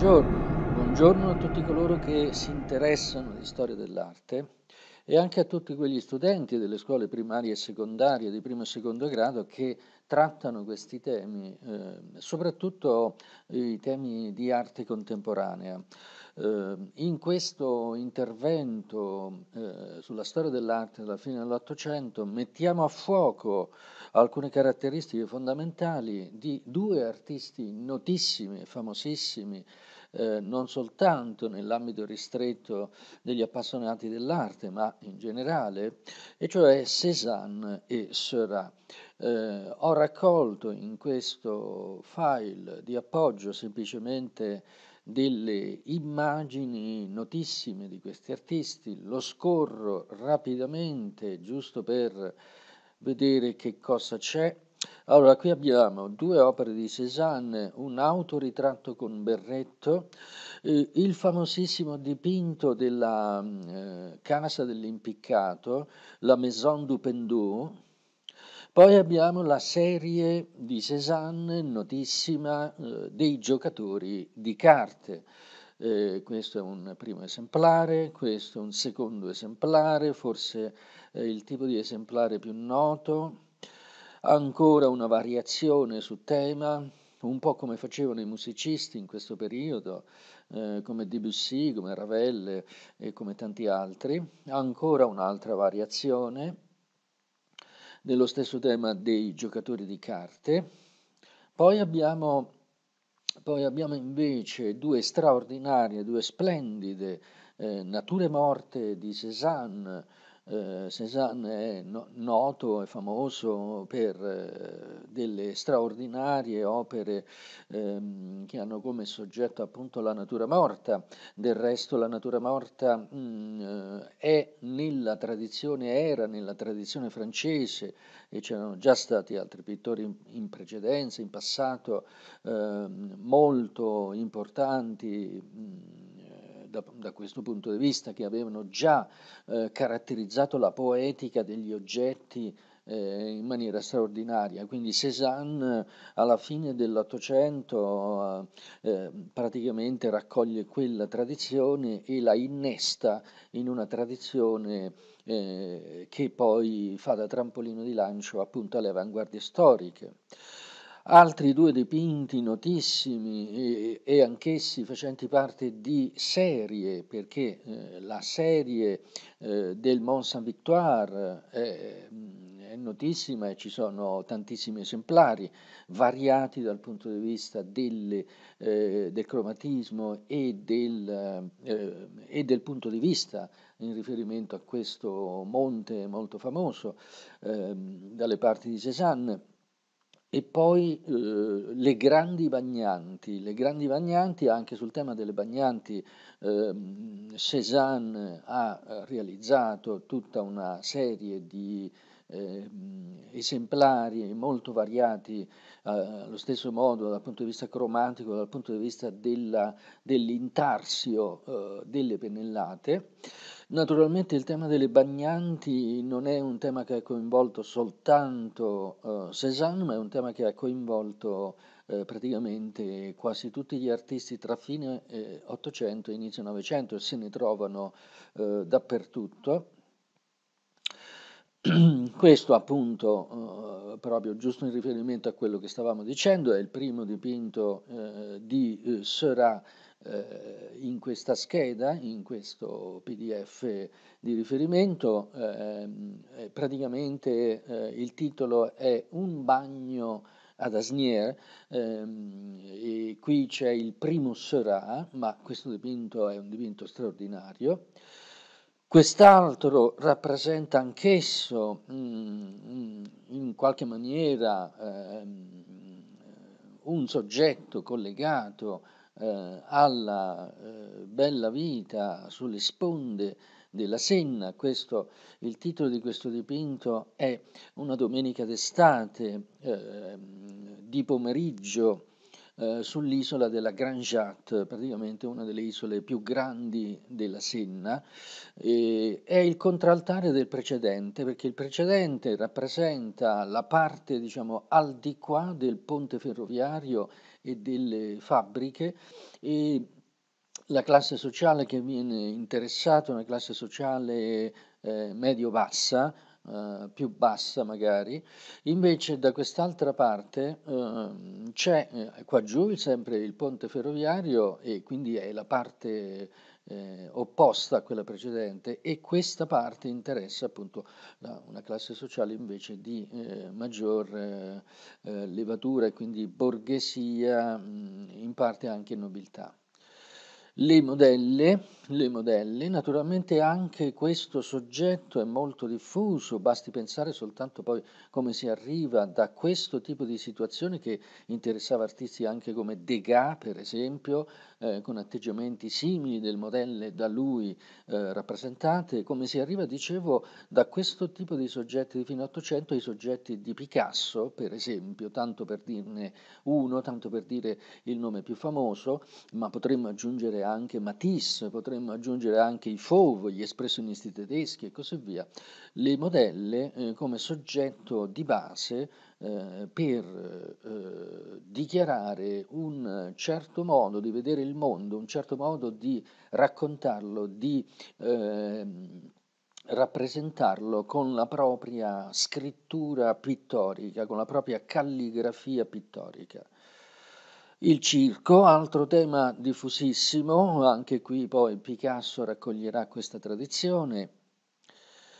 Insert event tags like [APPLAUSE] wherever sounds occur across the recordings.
Buongiorno, buongiorno a tutti coloro che si interessano di storia dell'arte e anche a tutti quegli studenti delle scuole primarie e secondarie di primo e secondo grado che trattano questi temi, eh, soprattutto i temi di arte contemporanea. Eh, in questo intervento eh, sulla storia dell'arte dalla fine dell'Ottocento mettiamo a fuoco alcune caratteristiche fondamentali di due artisti notissimi, e famosissimi, eh, non soltanto nell'ambito ristretto degli appassionati dell'arte, ma in generale, e cioè Cézanne e Seurat. Eh, ho raccolto in questo file di appoggio semplicemente delle immagini notissime di questi artisti, lo scorro rapidamente giusto per vedere che cosa c'è allora, qui abbiamo due opere di Cézanne, un autoritratto con berretto, eh, il famosissimo dipinto della mm, eh, Casa dell'impiccato, la Maison du Pendu, poi abbiamo la serie di Cézanne, notissima, eh, dei giocatori di carte. Eh, questo è un primo esemplare, questo è un secondo esemplare, forse eh, il tipo di esemplare più noto ancora una variazione su tema, un po' come facevano i musicisti in questo periodo, eh, come Debussy, come Ravel e come tanti altri, ancora un'altra variazione dello stesso tema dei giocatori di carte. Poi abbiamo, poi abbiamo invece due straordinarie, due splendide eh, Nature morte di Cézanne, eh, Cézanne è no, noto e famoso per eh, delle straordinarie opere ehm, che hanno come soggetto appunto la natura morta. Del resto la natura morta mh, mm, eh, è nella tradizione, era nella tradizione francese e c'erano già stati altri pittori in, in precedenza, in passato, ehm, molto importanti. Mh, mm, da, da, questo punto di vista che avevano già eh, caratterizzato la poetica degli oggetti eh, in maniera straordinaria. Quindi Cézanne alla fine dell'Ottocento eh, eh praticamente raccoglie quella tradizione e la innesta in una tradizione eh, che poi fa da trampolino di lancio appunto alle avanguardie storiche altri due dipinti notissimi e, e anch'essi facenti parte di serie, perché eh, la serie eh, del Mont Saint-Victoire è, eh, mm, è, notissima e ci sono tantissimi esemplari, variati dal punto di vista delle, eh, del cromatismo e del, eh, e del punto di vista in riferimento a questo monte molto famoso ehm, dalle parti di Cézanne e poi eh, le grandi bagnanti, le grandi bagnanti, anche sul tema delle bagnanti, eh, Cézanne ha realizzato tutta una serie di eh, esemplari molto variati eh, allo stesso modo dal punto di vista cromatico, dal punto di vista della, dell'intarsio eh, delle pennellate. Naturalmente il tema delle bagnanti non è un tema che ha coinvolto soltanto eh, Cézanne, ma è un tema che ha coinvolto eh, praticamente quasi tutti gli artisti tra fine 800 eh, e inizio 900 se ne trovano dappertutto. [CLEARS THROAT] Questo appunto, eh, proprio giusto in riferimento a quello che stavamo dicendo, è il primo dipinto eh, di eh, Seurat eh, in questa scheda, in questo PDF di riferimento. Ehm, praticamente il titolo è Un bagno ad Asnier, ehm, qui c'è il primo Seurat, ma questo dipinto è un dipinto straordinario. Quest'altro rappresenta anch'esso mm, mm, in qualche maniera ehm, un soggetto collegato eh, alla eh, bella vita sulle sponde della Senna. Questo, il titolo di questo dipinto è Una domenica d'estate, ehm, di pomeriggio, eh, sull'isola della Grand Jatte, praticamente una delle isole più grandi della Senna, eh, è il contraltare del precedente, perché il precedente rappresenta la parte diciamo, al di qua del ponte ferroviario e delle fabbriche e la classe sociale che viene interessata, una classe sociale eh, medio-bassa, eh, più bassa magari, invece da quest'altra parte ehm, eh, c'è qua giù sempre il ponte ferroviario e quindi è la parte eh, opposta a quella precedente e questa parte interessa appunto la, una classe sociale invece di eh, maggior eh, levatura e quindi borghesia, mh, mm, in parte anche nobiltà. Le modelle, le modelle, naturalmente anche questo soggetto è molto diffuso, basti pensare soltanto poi come si arriva da questo tipo di situazione che interessava artisti anche come Degas, per esempio, eh, con atteggiamenti simili del modelle da lui eh, rappresentate, come si arriva, dicevo, da questo tipo di soggetti di fine Ottocento ai soggetti di Picasso, per esempio, tanto per dirne uno, tanto per dire il nome più famoso, ma potremmo aggiungere anche anche Matisse, potremmo aggiungere anche i Fauve, gli espressionisti tedeschi e così via, le modelle eh, come soggetto di base eh, per eh, dichiarare un certo modo di vedere il mondo, un certo modo di raccontarlo, di ehm, rappresentarlo con la propria scrittura pittorica, con la propria calligrafia pittorica. Il circo, altro tema diffusissimo, anche qui poi Picasso raccoglierà questa tradizione.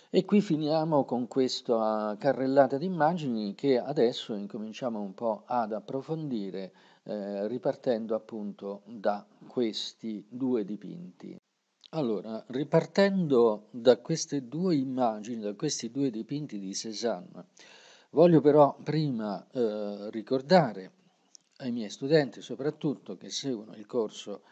E qui finiamo con questa carrellata di immagini che adesso incominciamo un po' ad approfondire, eh, ripartendo appunto da questi due dipinti. Allora, ripartendo da queste due immagini, da questi due dipinti di Cézanne, voglio però prima eh, ricordare ai miei studenti soprattutto che seguono il corso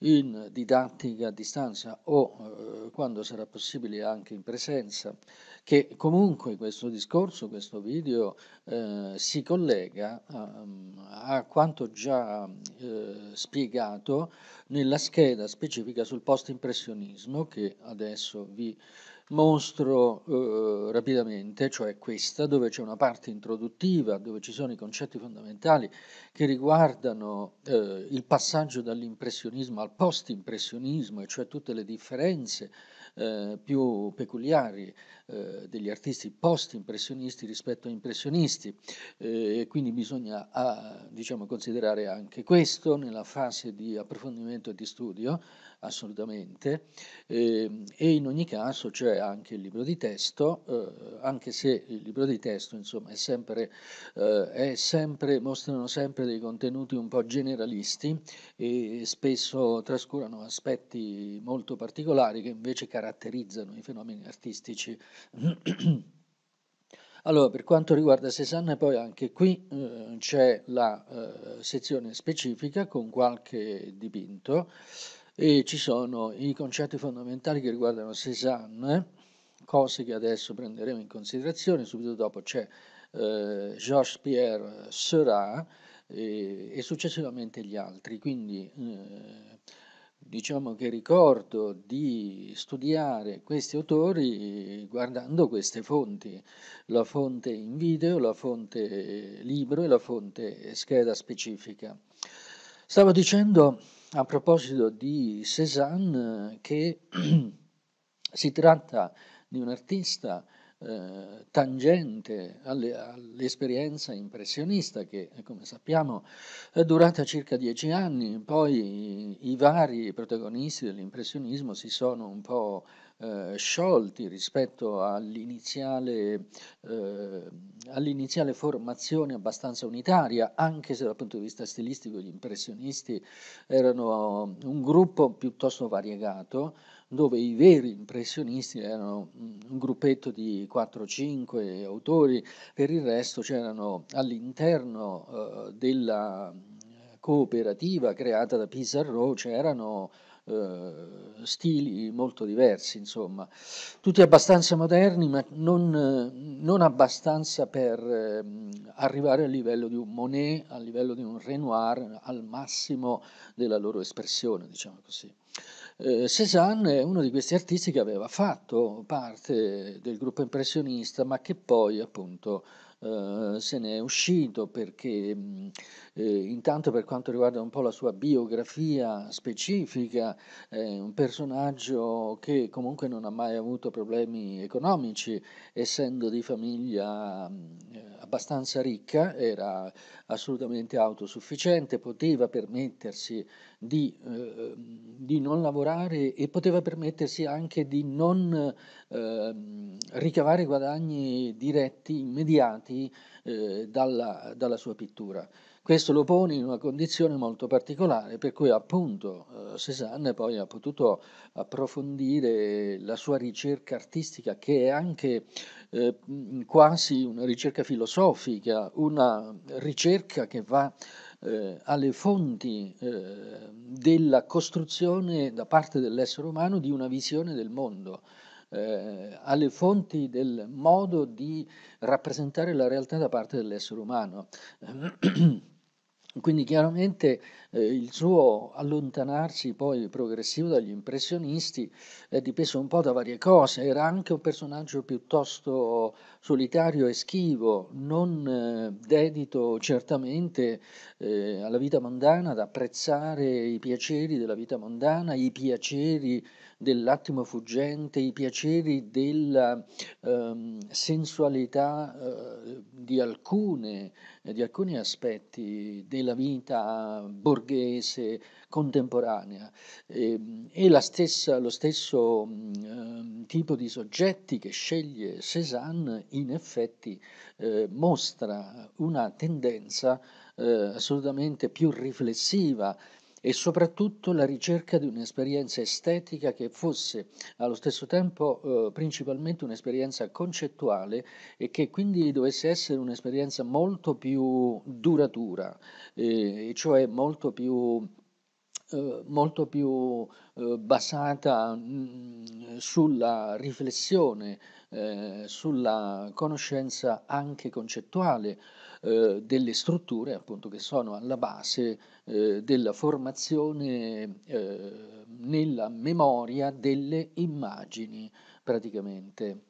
in didattica a distanza o eh, quando sarà possibile anche in presenza, che comunque questo discorso, questo video eh, si collega um, a quanto già eh, spiegato nella scheda specifica sul post-impressionismo che adesso vi mostro eh, rapidamente, cioè questa, dove c'è una parte introduttiva, dove ci sono i concetti fondamentali che riguardano eh, il passaggio dall'impressionismo al post-impressionismo, e cioè tutte le differenze eh, più peculiari eh, degli artisti post-impressionisti rispetto a impressionisti, eh, quindi bisogna a, ah, diciamo, considerare anche questo nella fase di approfondimento e di studio, assolutamente, eh, e in ogni caso c'è anche il libro di testo, eh, anche se il libro di testo insomma, è sempre, eh, è sempre, mostrano sempre dei contenuti un po' generalisti e spesso trascurano aspetti molto particolari che invece caratterizzano i fenomeni artistici [CLEARS THROAT] Allora, per quanto riguarda Cézanne, poi anche qui eh, c'è la eh, sezione specifica con qualche dipinto e ci sono i concetti fondamentali che riguardano Cézanne, cose che adesso prenderemo in considerazione, subito dopo c'è eh, Georges Pierre Seurat e, eh, e, successivamente gli altri, quindi eh, diciamo che ricordo di studiare questi autori guardando queste fonti, la fonte in video, la fonte libro e la fonte scheda specifica. Stavo dicendo a proposito di Cézanne che [CLEARS THROAT] si tratta di un artista eh, tangente alle, all'esperienza impressionista che, come sappiamo, è durata circa dieci anni, poi i, i vari protagonisti dell'impressionismo si sono un po' eh, sciolti rispetto all'iniziale, eh, all'iniziale, formazione abbastanza unitaria, anche se dal punto di vista stilistico gli impressionisti erano un gruppo piuttosto variegato, dove i veri impressionisti erano un gruppetto di 4-5 autori, per il resto c'erano all'interno eh, della eh, cooperativa creata da Pizarro c'erano Uh, stili molto diversi, insomma, tutti abbastanza moderni, ma non, non abbastanza per uh, arrivare al livello di un Monet, al livello di un Renoir, al massimo della loro espressione, diciamo così. Eh, Cézanne è uno di questi artisti che aveva fatto parte del gruppo impressionista, ma che poi appunto eh, se ne è uscito perché eh, intanto per quanto riguarda un po' la sua biografia specifica è un personaggio che comunque non ha mai avuto problemi economici essendo di famiglia abbastanza ricca era assolutamente autosufficiente poteva permettersi di, eh, di, non lavorare e poteva permettersi anche di non eh, ricavare guadagni diretti immediati dati eh, dalla, dalla, sua pittura. Questo lo pone in una condizione molto particolare, per cui appunto eh, Cézanne poi ha potuto approfondire la sua ricerca artistica, che è anche eh, quasi una ricerca filosofica, una ricerca che va eh, alle fonti eh, della costruzione da parte dell'essere umano di una visione del mondo eh, alle fonti del modo di rappresentare la realtà da parte dell'essere umano. [CLEARS THROAT] Quindi chiaramente eh, il suo allontanarsi poi progressivo dagli impressionisti è eh, dipeso un po' da varie cose, era anche un personaggio piuttosto solitario e schivo, non eh, dedito certamente eh, alla vita mondana, ad apprezzare i piaceri della vita mondana, i piaceri dell'attimo fuggente, i piaceri della ehm, sensualità eh, di, alcune, di alcuni aspetti della vita borghese contemporanea e, ehm, e la stessa, lo stesso ehm, tipo di soggetti che sceglie Cézanne in effetti eh, mostra una tendenza eh, assolutamente più riflessiva e soprattutto la ricerca di un'esperienza estetica che fosse allo stesso tempo eh, principalmente un'esperienza concettuale e che quindi dovesse essere un'esperienza molto più duratura, eh, cioè molto più eh, molto più eh, basata mh, mm, sulla riflessione eh, sulla conoscenza anche concettuale eh, delle strutture appunto, che sono alla base eh, della formazione eh, nella memoria delle immagini praticamente.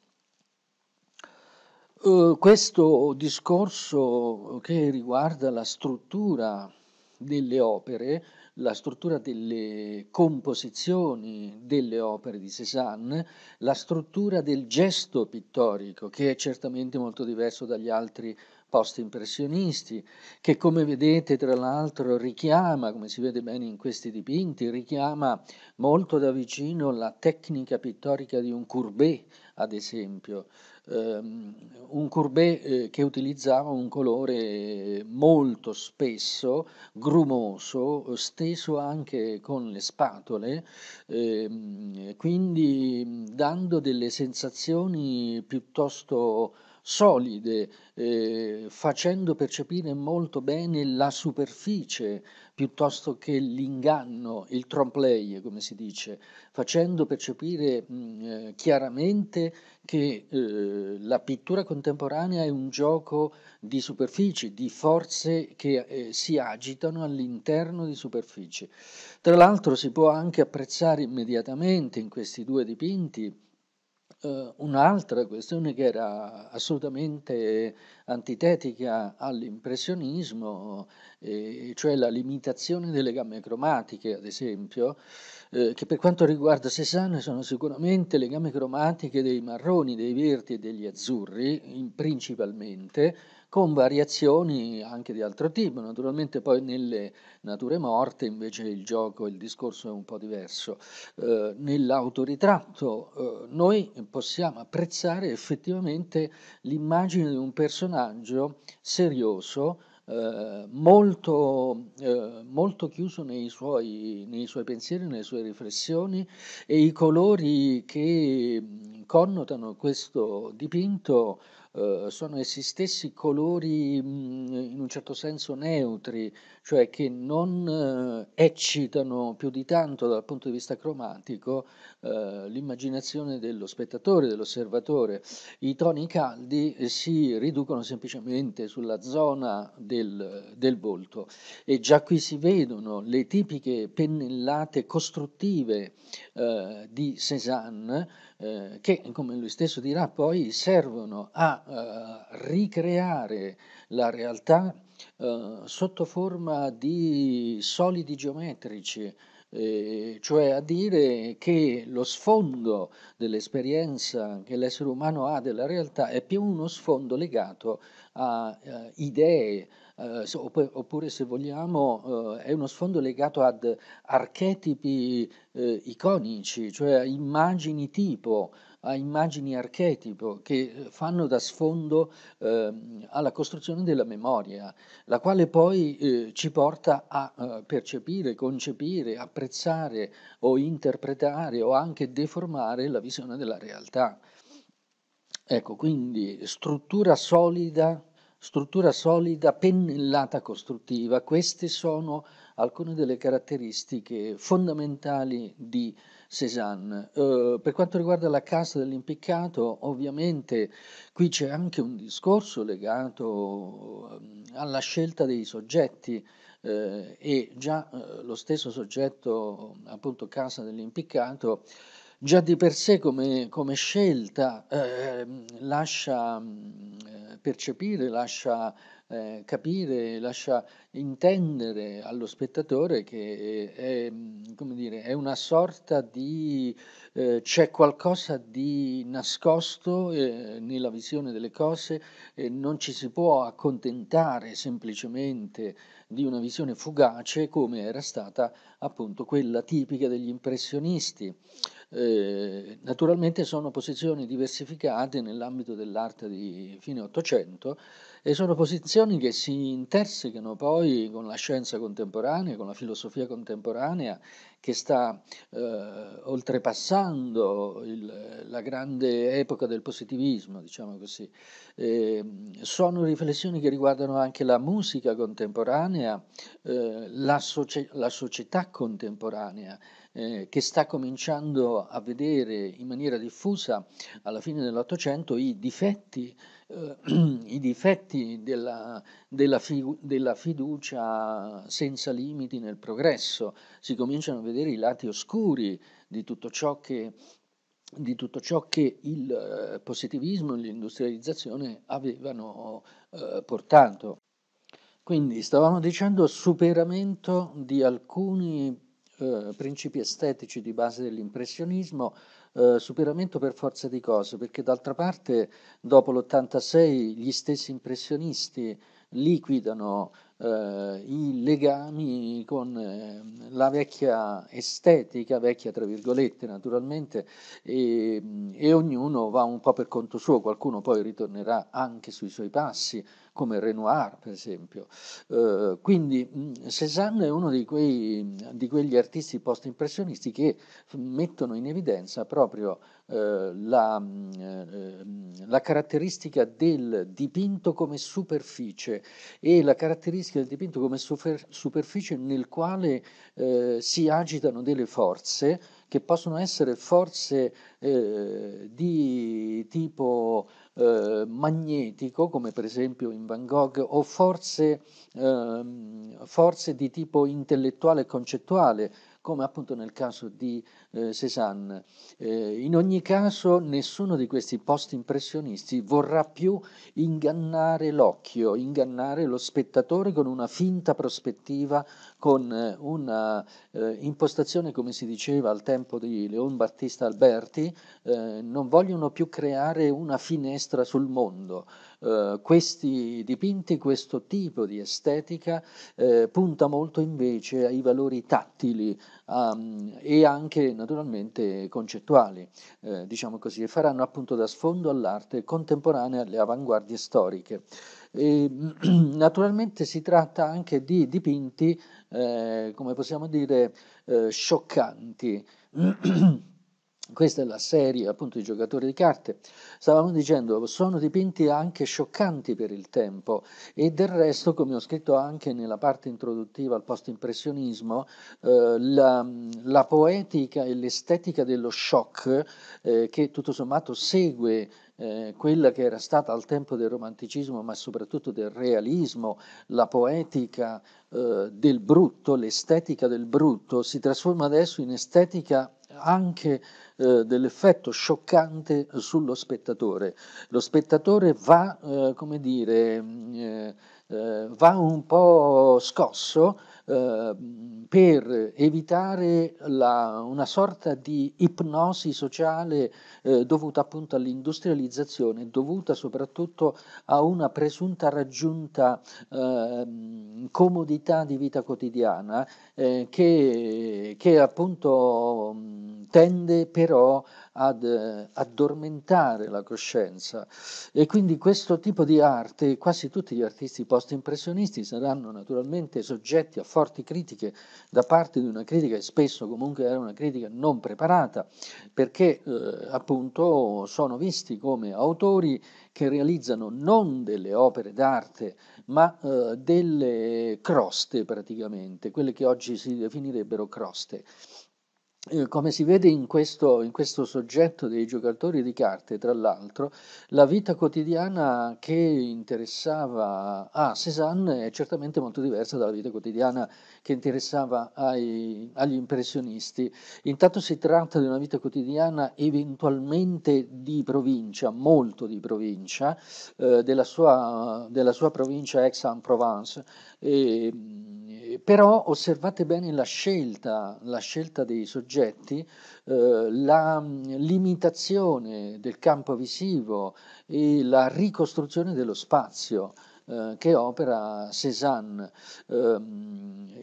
Uh, questo discorso che riguarda la struttura delle opere la struttura delle composizioni delle opere di Cézanne, la struttura del gesto pittorico, che è certamente molto diverso dagli altri post-impressionisti, che come vedete tra l'altro richiama, come si vede bene in questi dipinti, richiama molto da vicino la tecnica pittorica di un Courbet, ad esempio, Ehm, un courbet eh, che utilizzava un colore molto spesso grumoso, steso anche con le spatole, ehm, quindi dando delle sensazioni piuttosto solide, eh, facendo percepire molto bene la superficie piuttosto che l'inganno, il trompe come si dice, facendo percepire mh, mm, eh, chiaramente che eh, la pittura contemporanea è un gioco di superfici, di forze che eh, si agitano all'interno di superfici. Tra l'altro si può anche apprezzare immediatamente in questi due dipinti eh, un'altra questione che era assolutamente antitetica all'impressionismo, eh, cioè la limitazione delle gamme cromatiche, ad esempio, eh, che per quanto riguarda Cézanne sono sicuramente legami cromatiche dei marroni, dei verdi e degli azzurri, in, principalmente, con variazioni anche di altro tipo. Naturalmente poi nelle nature morte invece il gioco, il discorso è un po' diverso. Eh, nell'autoritratto eh, noi possiamo apprezzare effettivamente l'immagine di un personaggio serioso, eh, molto, eh, molto, chiuso nei suoi, nei suoi pensieri, nelle sue riflessioni e i colori che mm, connotano questo dipinto eh, sono essi stessi colori mh, in un certo senso neutri, cioè che non eh, eccitano più di tanto dal punto di vista cromatico eh, l'immaginazione dello spettatore, dell'osservatore. I toni caldi si riducono semplicemente sulla zona del, del volto e già qui si vedono le tipiche pennellate costruttive eh, di Cézanne eh, che, come lui stesso dirà, poi servono a eh, ricreare la realtà eh, sotto forma di solidi geometrici, eh, cioè a dire che lo sfondo dell'esperienza che l'essere umano ha della realtà è più uno sfondo legato a eh, idee, eh, oppure, se vogliamo eh, è uno sfondo legato ad archetipi eh, iconici, cioè a immagini tipo, a immagini archetipo che fanno da sfondo ehm, alla costruzione della memoria, la quale poi eh, ci porta a eh, percepire, concepire, apprezzare o interpretare o anche deformare la visione della realtà. Ecco, quindi struttura solida struttura solida pennellata costruttiva. Queste sono alcune delle caratteristiche fondamentali di Cézanne. Eh, per quanto riguarda la casa dell'impiccato, ovviamente qui c'è anche un discorso legato eh, alla scelta dei soggetti eh, e già eh, lo stesso soggetto, appunto casa dell'impiccato, già di per sé come, come scelta ehm, mm, eh, lascia percepire, lascia eh, capire, lascia intendere allo spettatore che eh, è, mm, dire, è una sorta di eh, c'è qualcosa di nascosto eh, nella visione delle cose, non ci si può accontentare semplicemente di una visione fugace come era stata appunto quella tipica degli impressionisti. Eh, naturalmente sono posizioni diversificate nell'ambito dell'arte di fine Ottocento e sono posizioni che si intersecano poi con la scienza contemporanea, con la filosofia contemporanea che sta eh, oltrepassando il, la grande epoca del positivismo, diciamo così. Eh, sono riflessioni che riguardano anche la musica contemporanea, eh, la, socia- la società contemporanea, eh, che sta cominciando a vedere in maniera diffusa alla fine dell'Ottocento i difetti, eh, [CLEARS THROAT] i difetti della, della, figu- della, fiducia senza limiti nel progresso, si cominciano a vedere i lati oscuri di tutto ciò che, tutto ciò che il eh, positivismo e l'industrializzazione avevano eh, portato. Quindi stavamo dicendo superamento di alcuni eh, principi estetici di base dell'impressionismo, eh, superamento per forza di cose, perché d'altra parte dopo l'86 gli stessi impressionisti liquidano eh, i legami con eh, la vecchia estetica, vecchia tra virgolette naturalmente, e, e ognuno va un po' per conto suo, qualcuno poi ritornerà anche sui suoi passi, come Renoir per esempio. Eh, quindi mm, Cézanne è uno di, quei, di quegli artisti post-impressionisti che mm, mettono in evidenza proprio eh, la, mm, eh, la, caratteristica del dipinto come superficie e la caratteristica del dipinto come super, superficie nel quale eh, si agitano delle forze che possono essere forze eh, di tipo eh, magnetico, come per esempio in Van Gogh, o forze, eh, forze di tipo intellettuale e concettuale, come appunto nel caso di eh, Cézanne. Eh, in ogni caso nessuno di questi post-impressionisti vorrà più ingannare l'occhio, ingannare lo spettatore con una finta prospettiva, con eh, una eh, impostazione, come si diceva al tempo di Leon Battista Alberti, eh, non vogliono più creare una finestra sul mondo, eh, questi dipinti, questo tipo di estetica eh, punta molto invece ai valori tattili um, e anche naturalmente concettuali, eh, diciamo così, e faranno appunto da sfondo all'arte contemporanea alle avanguardie storiche. E, [CLEARS THROAT] naturalmente si tratta anche di dipinti, eh, come possiamo dire, eh, scioccanti. [CLEARS THROAT] Questa è la serie appunto di giocatori di carte. Stavamo dicendo, sono dipinti anche scioccanti per il tempo e del resto, come ho scritto anche nella parte introduttiva al post-impressionismo, eh, la, la, poetica e l'estetica dello shock eh, che tutto sommato segue eh, quella che era stata al tempo del romanticismo, ma soprattutto del realismo, la poetica eh, del brutto, l'estetica del brutto, si trasforma adesso in estetica anche eh, dell'effetto scioccante sullo spettatore. Lo spettatore va, eh, come dire, mm, eh, va un po' scosso Ehm, per evitare la, una sorta di ipnosi sociale eh, dovuta appunto all'industrializzazione, dovuta soprattutto a una presunta raggiunta eh, comodità di vita quotidiana eh, che, che appunto tende però ad eh, addormentare la coscienza e quindi questo tipo di arte, quasi tutti gli artisti post-impressionisti saranno naturalmente soggetti a forti critiche da parte di una critica che spesso comunque era una critica non preparata perché eh, appunto sono visti come autori che realizzano non delle opere d'arte ma eh, delle croste praticamente, quelle che oggi si definirebbero croste. Eh, come si vede in questo, in questo, soggetto dei giocatori di carte, tra l'altro, la vita quotidiana che interessava a Cézanne è certamente molto diversa dalla vita quotidiana che interessava ai, agli impressionisti. Intanto si tratta di una vita quotidiana eventualmente di provincia, molto di provincia, eh, della, sua, della, sua, provincia Aix-en-Provence. E, però osservate bene la scelta, la scelta dei soggetti, eh, la mm, limitazione del campo visivo e la ricostruzione dello spazio. Eh, che opera Cézanne. Eh,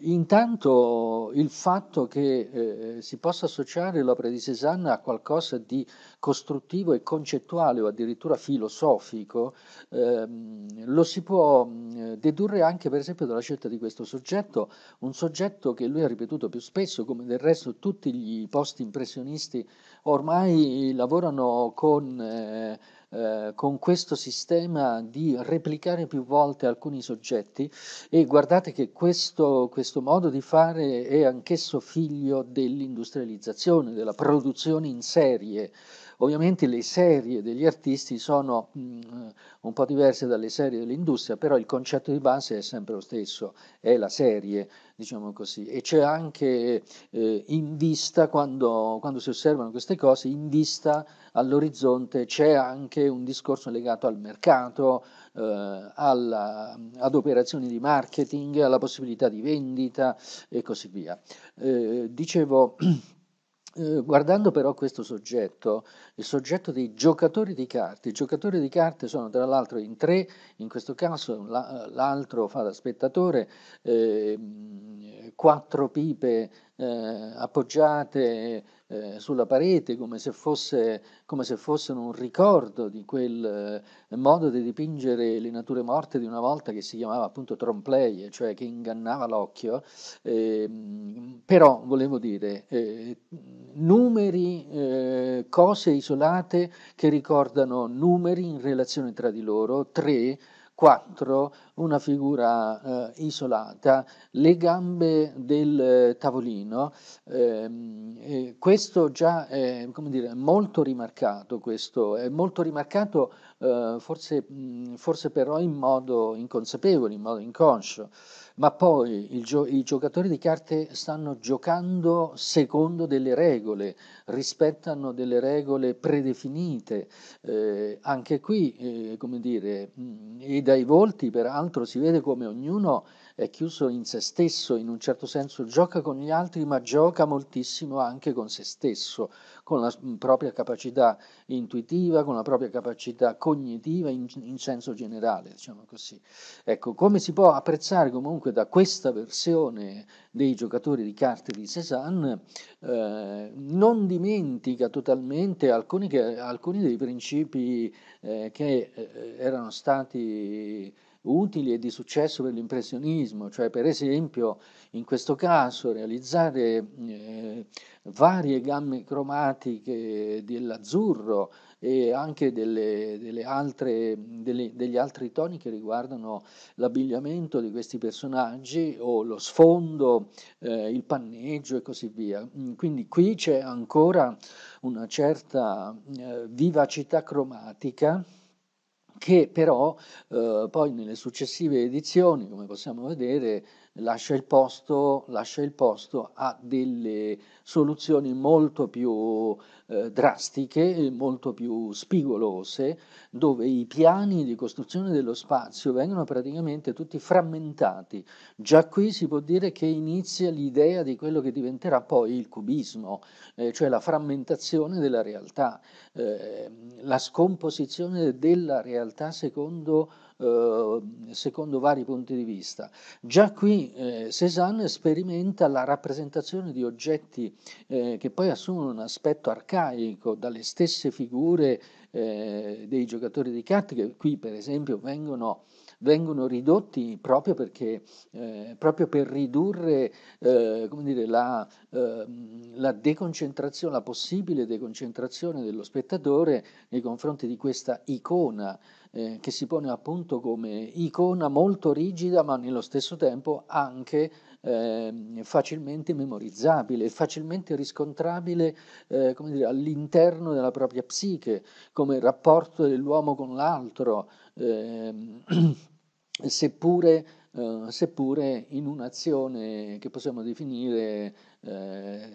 intanto il fatto che eh, si possa associare l'opera di Cézanne a qualcosa di costruttivo e concettuale o addirittura filosofico ehm, lo si può eh, dedurre anche per esempio dalla scelta di questo soggetto, un soggetto che lui ha ripetuto più spesso, come del resto tutti gli post impressionisti ormai lavorano con eh, eh, con questo sistema di replicare più volte alcuni soggetti e guardate che questo, questo modo di fare è anch'esso figlio dell'industrializzazione, della produzione in serie Ovviamente le serie degli artisti sono mh, mm, un po' diverse dalle serie dell'industria, però il concetto di base è sempre lo stesso, è la serie, diciamo così, e c'è anche eh, in vista, quando, quando si osservano queste cose, in vista all'orizzonte c'è anche un discorso legato al mercato, eh, alla, ad operazioni di marketing, alla possibilità di vendita e così via. Eh, dicevo [CLEARS THROAT] Eh, guardando però questo soggetto il soggetto dei giocatori di carte. I giocatori di carte sono tra l'altro in tre, in questo caso l'altro fa da spettatore, eh, quattro pipe eh, appoggiate eh, sulla parete come se, fosse, come se, fossero un ricordo di quel eh, modo di dipingere le nature morte di una volta che si chiamava appunto tromplay, cioè che ingannava l'occhio. Ehm, però volevo dire, eh, numeri, eh, cose isolate che ricordano numeri in relazione tra di loro, 3, 4, una figura eh, isolata, le gambe del eh, tavolino. Eh, questo già è dire, molto rimarcato, questo è molto rimarcato eh, forse, mh, forse però in modo inconsapevole, in modo inconscio ma poi gio- i giocatori di carte stanno giocando secondo delle regole, rispettano delle regole predefinite. Eh, anche qui, eh, come dire, mh, mm, e dai volti peraltro si vede come ognuno è chiuso in se stesso, in un certo senso gioca con gli altri, ma gioca moltissimo anche con se stesso, con la mm, propria capacità intuitiva, con la propria capacità cognitiva in, in senso generale, diciamo così. Ecco, come si può apprezzare comunque da questa versione dei giocatori di carte di Cézanne, eh, non dimentica totalmente alcuni, che, alcuni dei principi eh, che eh, erano stati utili e di successo per l'impressionismo, cioè per esempio in questo caso realizzare eh, varie gamme cromatiche dell'azzurro e anche delle, delle altre, delle, degli altri toni che riguardano l'abbigliamento di questi personaggi o lo sfondo, eh, il panneggio e così via. Mm, quindi qui c'è ancora una certa eh, vivacità cromatica che però eh, poi nelle successive edizioni, come possiamo vedere, lascia il posto, lascia il posto a delle soluzioni molto più eh, drastiche, molto più spigolose, dove i piani di costruzione dello spazio vengono praticamente tutti frammentati. Già qui si può dire che inizia l'idea di quello che diventerà poi il cubismo, eh, cioè la frammentazione della realtà, eh, la scomposizione della realtà secondo eh, secondo vari punti di vista. Già qui eh, Cézanne sperimenta la rappresentazione di oggetti eh, che poi assumono un aspetto arcaico dalle stesse figure eh, dei giocatori di carte che qui per esempio vengono vengono ridotti proprio, perché, eh, proprio per ridurre eh, dire, la, eh, la, la possibile deconcentrazione dello spettatore nei confronti di questa icona eh, che si pone appunto come icona molto rigida ma nello stesso tempo anche eh, facilmente memorizzabile, facilmente riscontrabile eh, dire, all'interno della propria psiche, come il rapporto dell'uomo con l'altro, ehm, [CLEARS THROAT] seppure eh, seppure in un'azione che possiamo definire eh,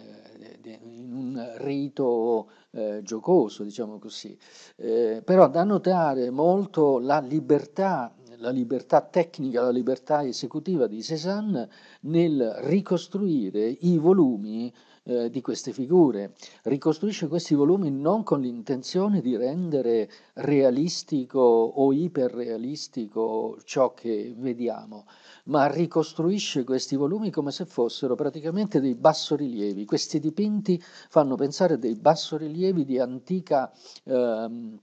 in un rito eh, giocoso, diciamo così. Eh, però da notare molto la libertà, la libertà tecnica, la libertà esecutiva di Cézanne nel ricostruire i volumi eh, di queste figure, ricostruisce questi volumi non con l'intenzione di rendere realistico o iperrealistico ciò che vediamo, ma ricostruisce questi volumi come se fossero praticamente dei bassorilievi. Questi dipinti fanno pensare dei bassorilievi di antica... Ehm,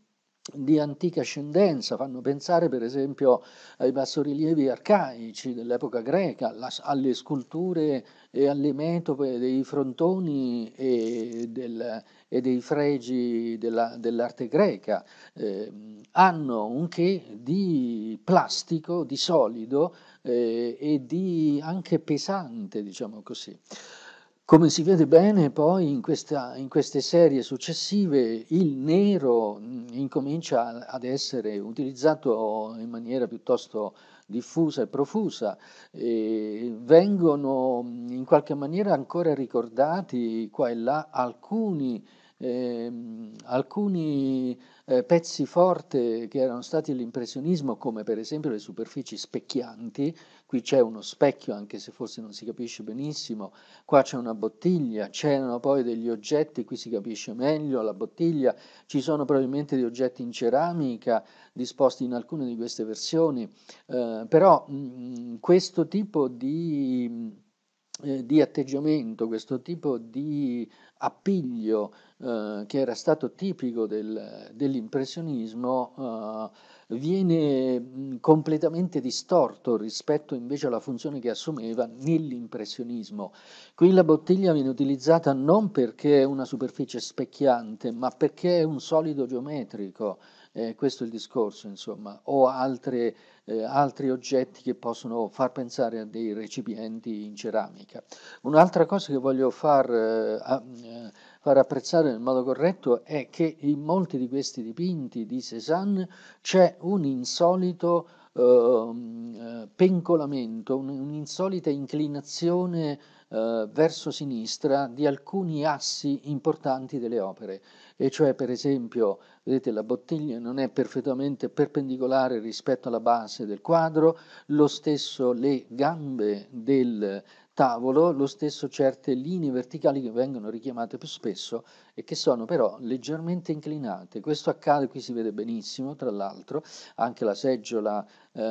di antica ascendenza, fanno pensare per esempio ai bassorilievi arcaici dell'epoca greca, alle sculture e alle metope dei frontoni e, del, e dei fregi della, dell'arte greca, eh, hanno un che di plastico, di solido eh, e di anche pesante, diciamo così. Come si vede bene poi in, questa, in, queste serie successive il nero mm, incomincia ad essere utilizzato in maniera piuttosto diffusa e profusa, e vengono mm, in qualche maniera ancora ricordati qua e là alcuni, eh, alcuni eh, pezzi forti che erano stati l'impressionismo, come per esempio le superfici specchianti, qui c'è uno specchio, anche se forse non si capisce benissimo, qua c'è una bottiglia, c'erano poi degli oggetti, qui si capisce meglio la bottiglia, ci sono probabilmente degli oggetti in ceramica disposti in alcune di queste versioni, eh, però mh, mm, mm, questo tipo di eh, di atteggiamento, questo tipo di appiglio eh, che era stato tipico del, dell'impressionismo eh, viene mm, completamente distorto rispetto invece alla funzione che assumeva nell'impressionismo. Qui la bottiglia viene utilizzata non perché è una superficie specchiante, ma perché è un solido geometrico eh, questo è il discorso, insomma, o altre, eh, altri oggetti che possono far pensare a dei recipienti in ceramica. Un'altra cosa che voglio far, eh, eh far apprezzare nel modo corretto è che in molti di questi dipinti di Cézanne c'è un insolito ehm, eh, pencolamento, un'insolita inclinazione eh, verso sinistra di alcuni assi importanti delle opere, e cioè per esempio, vedete la bottiglia non è perfettamente perpendicolare rispetto alla base del quadro, lo stesso le gambe del, tavolo, lo stesso certe linee verticali che vengono richiamate più spesso e che sono però leggermente inclinate. Questo accade, qui si vede benissimo, tra l'altro, anche la seggiola, eh,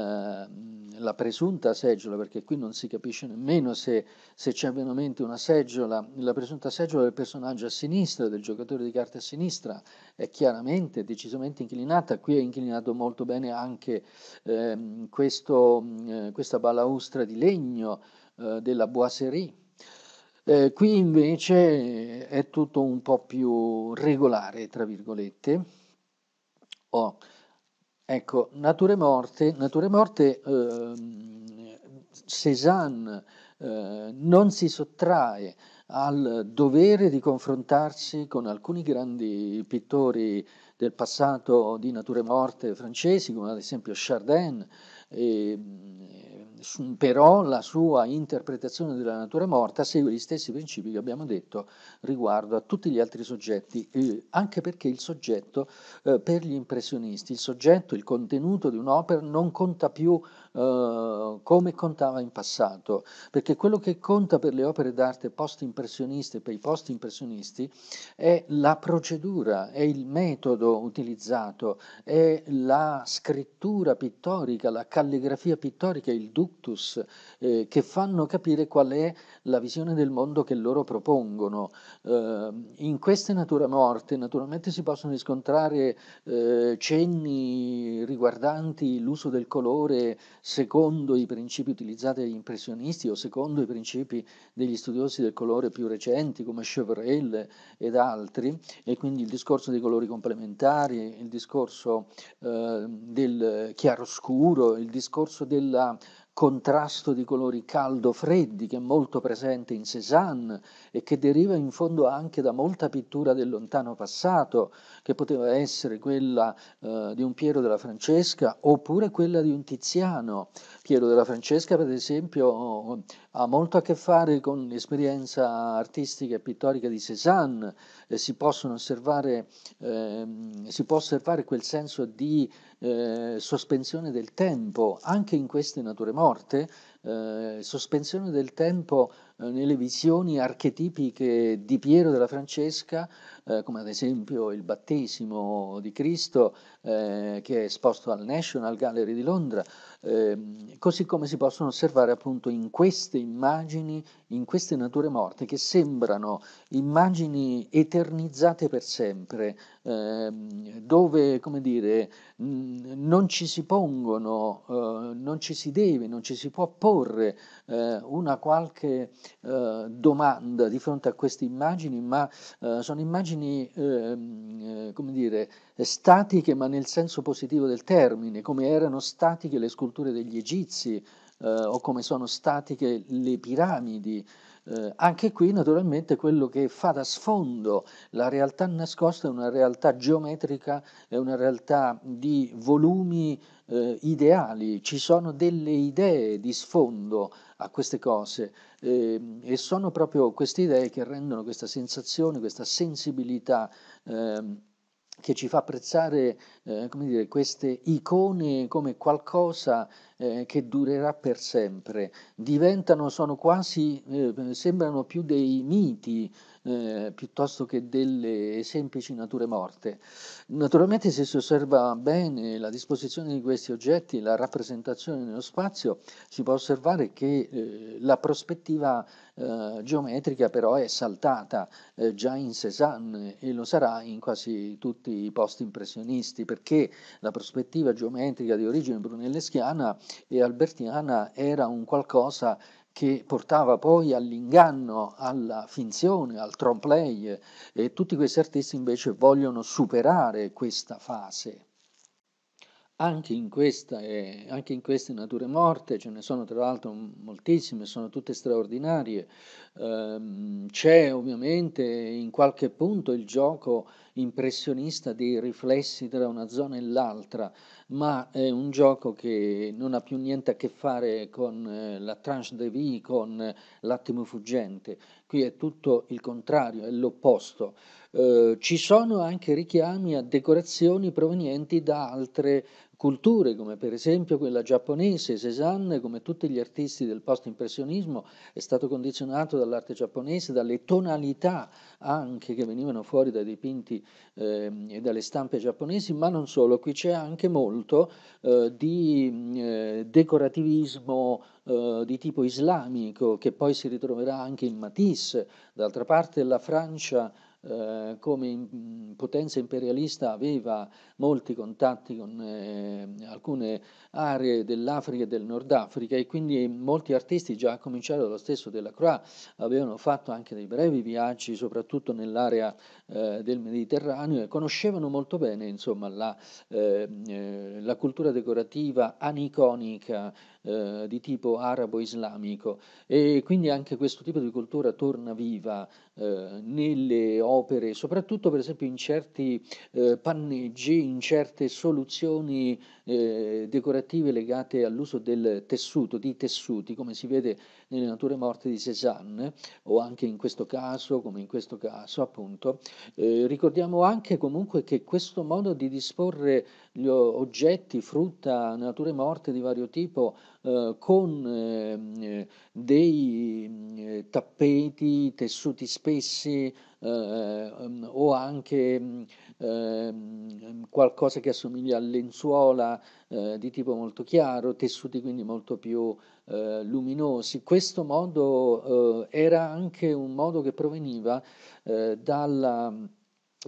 la presunta seggiola, perché qui non si capisce nemmeno se, se c'è veramente una seggiola, la presunta seggiola del personaggio a sinistra, del giocatore di carte a sinistra, è chiaramente, decisamente inclinata, qui è inclinato molto bene anche eh, questo, eh, questa balaustra di legno, eh, della Boiserie. Eh, qui invece è tutto un po' più regolare, tra virgolette. Oh, ecco, Nature Morte, Nature morte ehm, Cézanne eh, non si sottrae al dovere di confrontarsi con alcuni grandi pittori del passato di nature morte francesi, come ad esempio Chardin e però la sua interpretazione della natura morta segue gli stessi principi che abbiamo detto riguardo a tutti gli altri soggetti, anche perché il soggetto, eh, per gli impressionisti, il soggetto, il contenuto di un'opera non conta più eh, come contava in passato, perché quello che conta per le opere d'arte post-impressioniste, per i post-impressionisti, è la procedura, è il metodo utilizzato, è la scrittura pittorica, la calligrafia pittorica, il ductus, eh, che fanno capire qual è la visione del mondo che loro propongono. Eh, in queste natura morte naturalmente si possono riscontrare eh, cenni riguardanti l'uso del colore secondo i principi utilizzati dagli impressionisti o secondo i principi degli studiosi del colore più recenti come Chevrel ed altri, e quindi il discorso dei colori complementari, il discorso eh, del chiaroscuro, il discorso della contrasto di colori caldo-freddi che è molto presente in Cézanne e che deriva in fondo anche da molta pittura del lontano passato, che poteva essere quella eh, di un Piero della Francesca oppure quella di un Tiziano. Piero della Francesca, per esempio, ha molto a che fare con l'esperienza artistica e pittorica di Cézanne, eh, si, osservare, eh, si, può osservare quel senso di eh, sospensione del tempo anche in queste nature morte, eh, sospensione del tempo eh, nelle visioni archetipiche di Piero della Francesca eh, come ad esempio il battesimo di Cristo eh, che è esposto al National Gallery di Londra, eh, così come si possono osservare appunto in queste immagini, in queste nature morte che sembrano immagini eternizzate per sempre, ehm, dove come dire, mh, non ci si pongono, eh, non ci si deve, non ci si può porre eh, una qualche domanda di fronte a queste immagini, ma sono immagini immagini, ehm, eh, come dire, statiche, ma nel senso positivo del termine, come erano statiche le sculture degli egizi eh, o come sono statiche le piramidi eh, anche qui naturalmente quello che fa da sfondo la realtà nascosta è una realtà geometrica, è una realtà di volumi eh, ideali, ci sono delle idee di sfondo a queste cose eh, e sono proprio queste idee che rendono questa sensazione, questa sensibilità ehm, che ci fa apprezzare eh, dire, queste icone come qualcosa eh, che durerà per sempre, diventano, sono quasi, eh, sembrano più dei miti eh, piuttosto che delle semplici nature morte. Naturalmente se si osserva bene la disposizione di questi oggetti, la rappresentazione nello spazio, si può osservare che eh, la prospettiva eh, geometrica però è saltata eh, già in Cézanne e lo sarà in quasi tutti i post impressionisti perché la prospettiva geometrica di origine brunelleschiana e albertiana era un qualcosa che portava poi all'inganno, alla finzione, al trompe e tutti questi artisti invece vogliono superare questa fase. Anche in, questa, eh, anche in, queste nature morte, ce ne sono tra l'altro moltissime, sono tutte straordinarie, ehm, c'è ovviamente in qualche punto il gioco impressionista dei riflessi tra una zona e l'altra, ma è un gioco che non ha più niente a che fare con eh, la tranche de vie, con l'attimo fuggente, qui è tutto il contrario, è l'opposto. Eh, ci sono anche richiami a decorazioni provenienti da altre culture, come per esempio quella giapponese, Cézanne, come tutti gli artisti del post-impressionismo, è stato condizionato dall'arte giapponese, dalle tonalità anche che venivano fuori dai dipinti eh, e dalle stampe giapponesi, ma non solo, qui c'è anche molto eh, di eh, decorativismo eh, di tipo islamico che poi si ritroverà anche in Matisse. D'altra parte la Francia eh, come potenza imperialista aveva molti contatti con eh, alcune aree dell'Africa e del Nord Africa e quindi molti artisti, già a cominciare dallo stesso della Croix, avevano fatto anche dei brevi viaggi, soprattutto nell'area eh, del Mediterraneo e conoscevano molto bene insomma, la, eh, eh, la cultura decorativa aniconica eh, di tipo arabo-islamico e quindi anche questo tipo di cultura torna viva eh, nelle opere, soprattutto per esempio in certi eh, panneggi, in certe soluzioni eh, decorative legate all'uso del tessuto, di tessuti, come si vede nelle nature morte di Cézanne o anche in questo caso, come in questo caso appunto. Eh, ricordiamo anche comunque che questo modo di disporre gli oggetti, frutta, nature morte di vario tipo, eh, con ehm, eh, dei eh, tappeti, tessuti spessi eh, ehm, o anche mm, ehm, mm, qualcosa che assomiglia a lenzuola di tipo molto chiaro, tessuti quindi molto più luminosi. Questo modo era anche un modo che proveniva dalla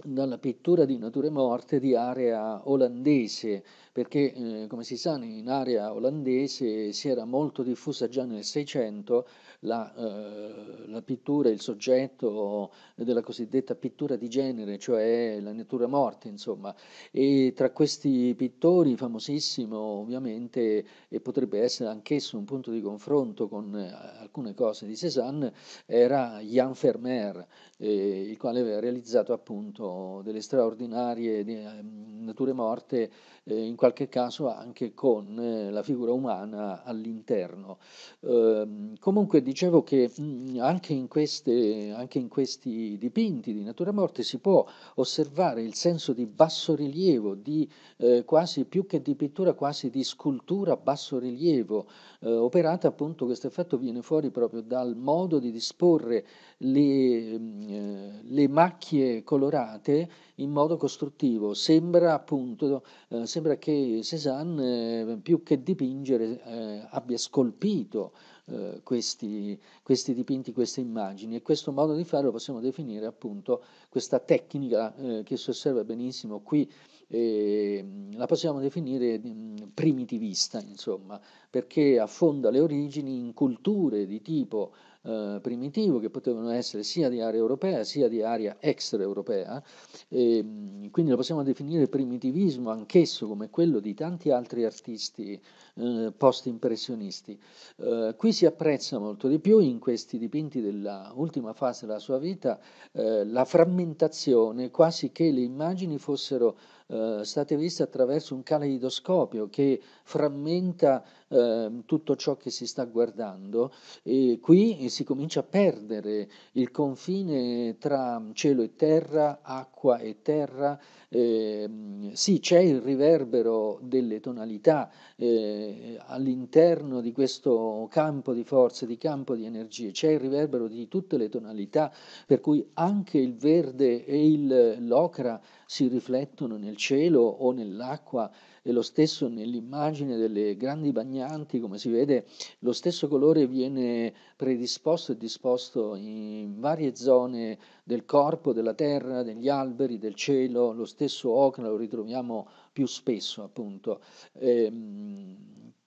dalla pittura di nature morte di area olandese, perché eh, come si sa in area olandese si era molto diffusa già nel Seicento la, eh, la, pittura, il soggetto della cosiddetta pittura di genere, cioè la natura morte, insomma. E tra questi pittori, famosissimo ovviamente, e potrebbe essere anch'esso un punto di confronto con eh, alcune cose di Cézanne, era Jan Vermeer, eh, il quale aveva realizzato appunto delle straordinarie eh, nature morte, eh, in qualche caso anche con eh, la figura umana all'interno. Ehm, comunque dicevo che mh, mm, anche, in queste, anche in questi dipinti di natura morte si può osservare il senso di bassorilievo, di eh, quasi più che di pittura, quasi di scultura a bassorilievo eh, operata appunto questo effetto viene fuori proprio dal modo di disporre le mm, eh, le macchie colorate in modo costruttivo. Sembra appunto eh, sembra che Cézanne, eh, più che dipingere, eh, abbia scolpito eh, questi, questi, dipinti, queste immagini e questo modo di fare lo possiamo definire appunto questa tecnica eh, che si osserva benissimo qui. Ehm, la possiamo definire mm, primitivista, insomma, perché affonda le origini in culture di tipo eh, primitivo, che potevano essere sia di area europea sia di area extraeuropea, e, mm, quindi lo possiamo definire primitivismo anch'esso come quello di tanti altri artisti eh, post-impressionisti. Eh, qui si apprezza molto di più in questi dipinti dell'ultima fase della sua vita la frammentazione, quasi che le immagini fossero eh, state viste attraverso un caleidoscopio che frammenta eh, tutto ciò che si sta guardando e qui si comincia a perdere il confine tra cielo e terra, acqua e terra, eh, sì c'è il riverbero delle tonalità eh, all'interno di questo campo di forze, di campo di energie, c'è il riverbero di tutte le tonalità per cui anche il verde e il l'ocra si riflettono nel cielo o nell'acqua e lo stesso nell'immagine delle grandi bagnanti, come si vede, lo stesso colore viene predisposto e disposto in varie zone del corpo, della terra, degli alberi, del cielo, lo stesso ocra lo ritroviamo più spesso appunto. Ehm,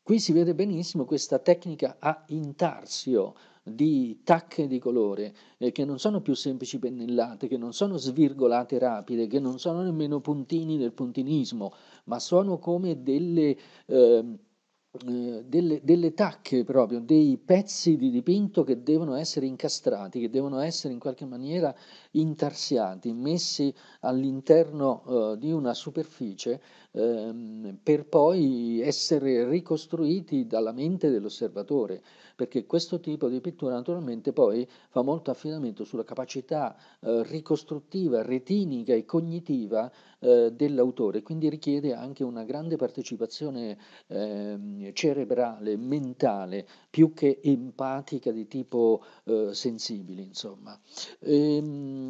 qui si vede benissimo questa tecnica a intarsio, di tacche di colore eh, che non sono più semplici pennellate, che non sono svirgolate rapide, che non sono nemmeno puntini del puntinismo, ma sono come delle... Ehm, eh, delle, delle, tacche proprio, dei pezzi di dipinto che devono essere incastrati, che devono essere in qualche maniera intarsiati, messi all'interno eh, di una superficie ehm, per poi essere ricostruiti dalla mente dell'osservatore, perché questo tipo di pittura naturalmente poi fa molto affidamento sulla capacità eh, ricostruttiva, retinica e cognitiva eh, dell'autore, quindi richiede anche una grande partecipazione ehm, cerebrale, mentale, più che empatica di tipo eh, sensibile, insomma. Ehm,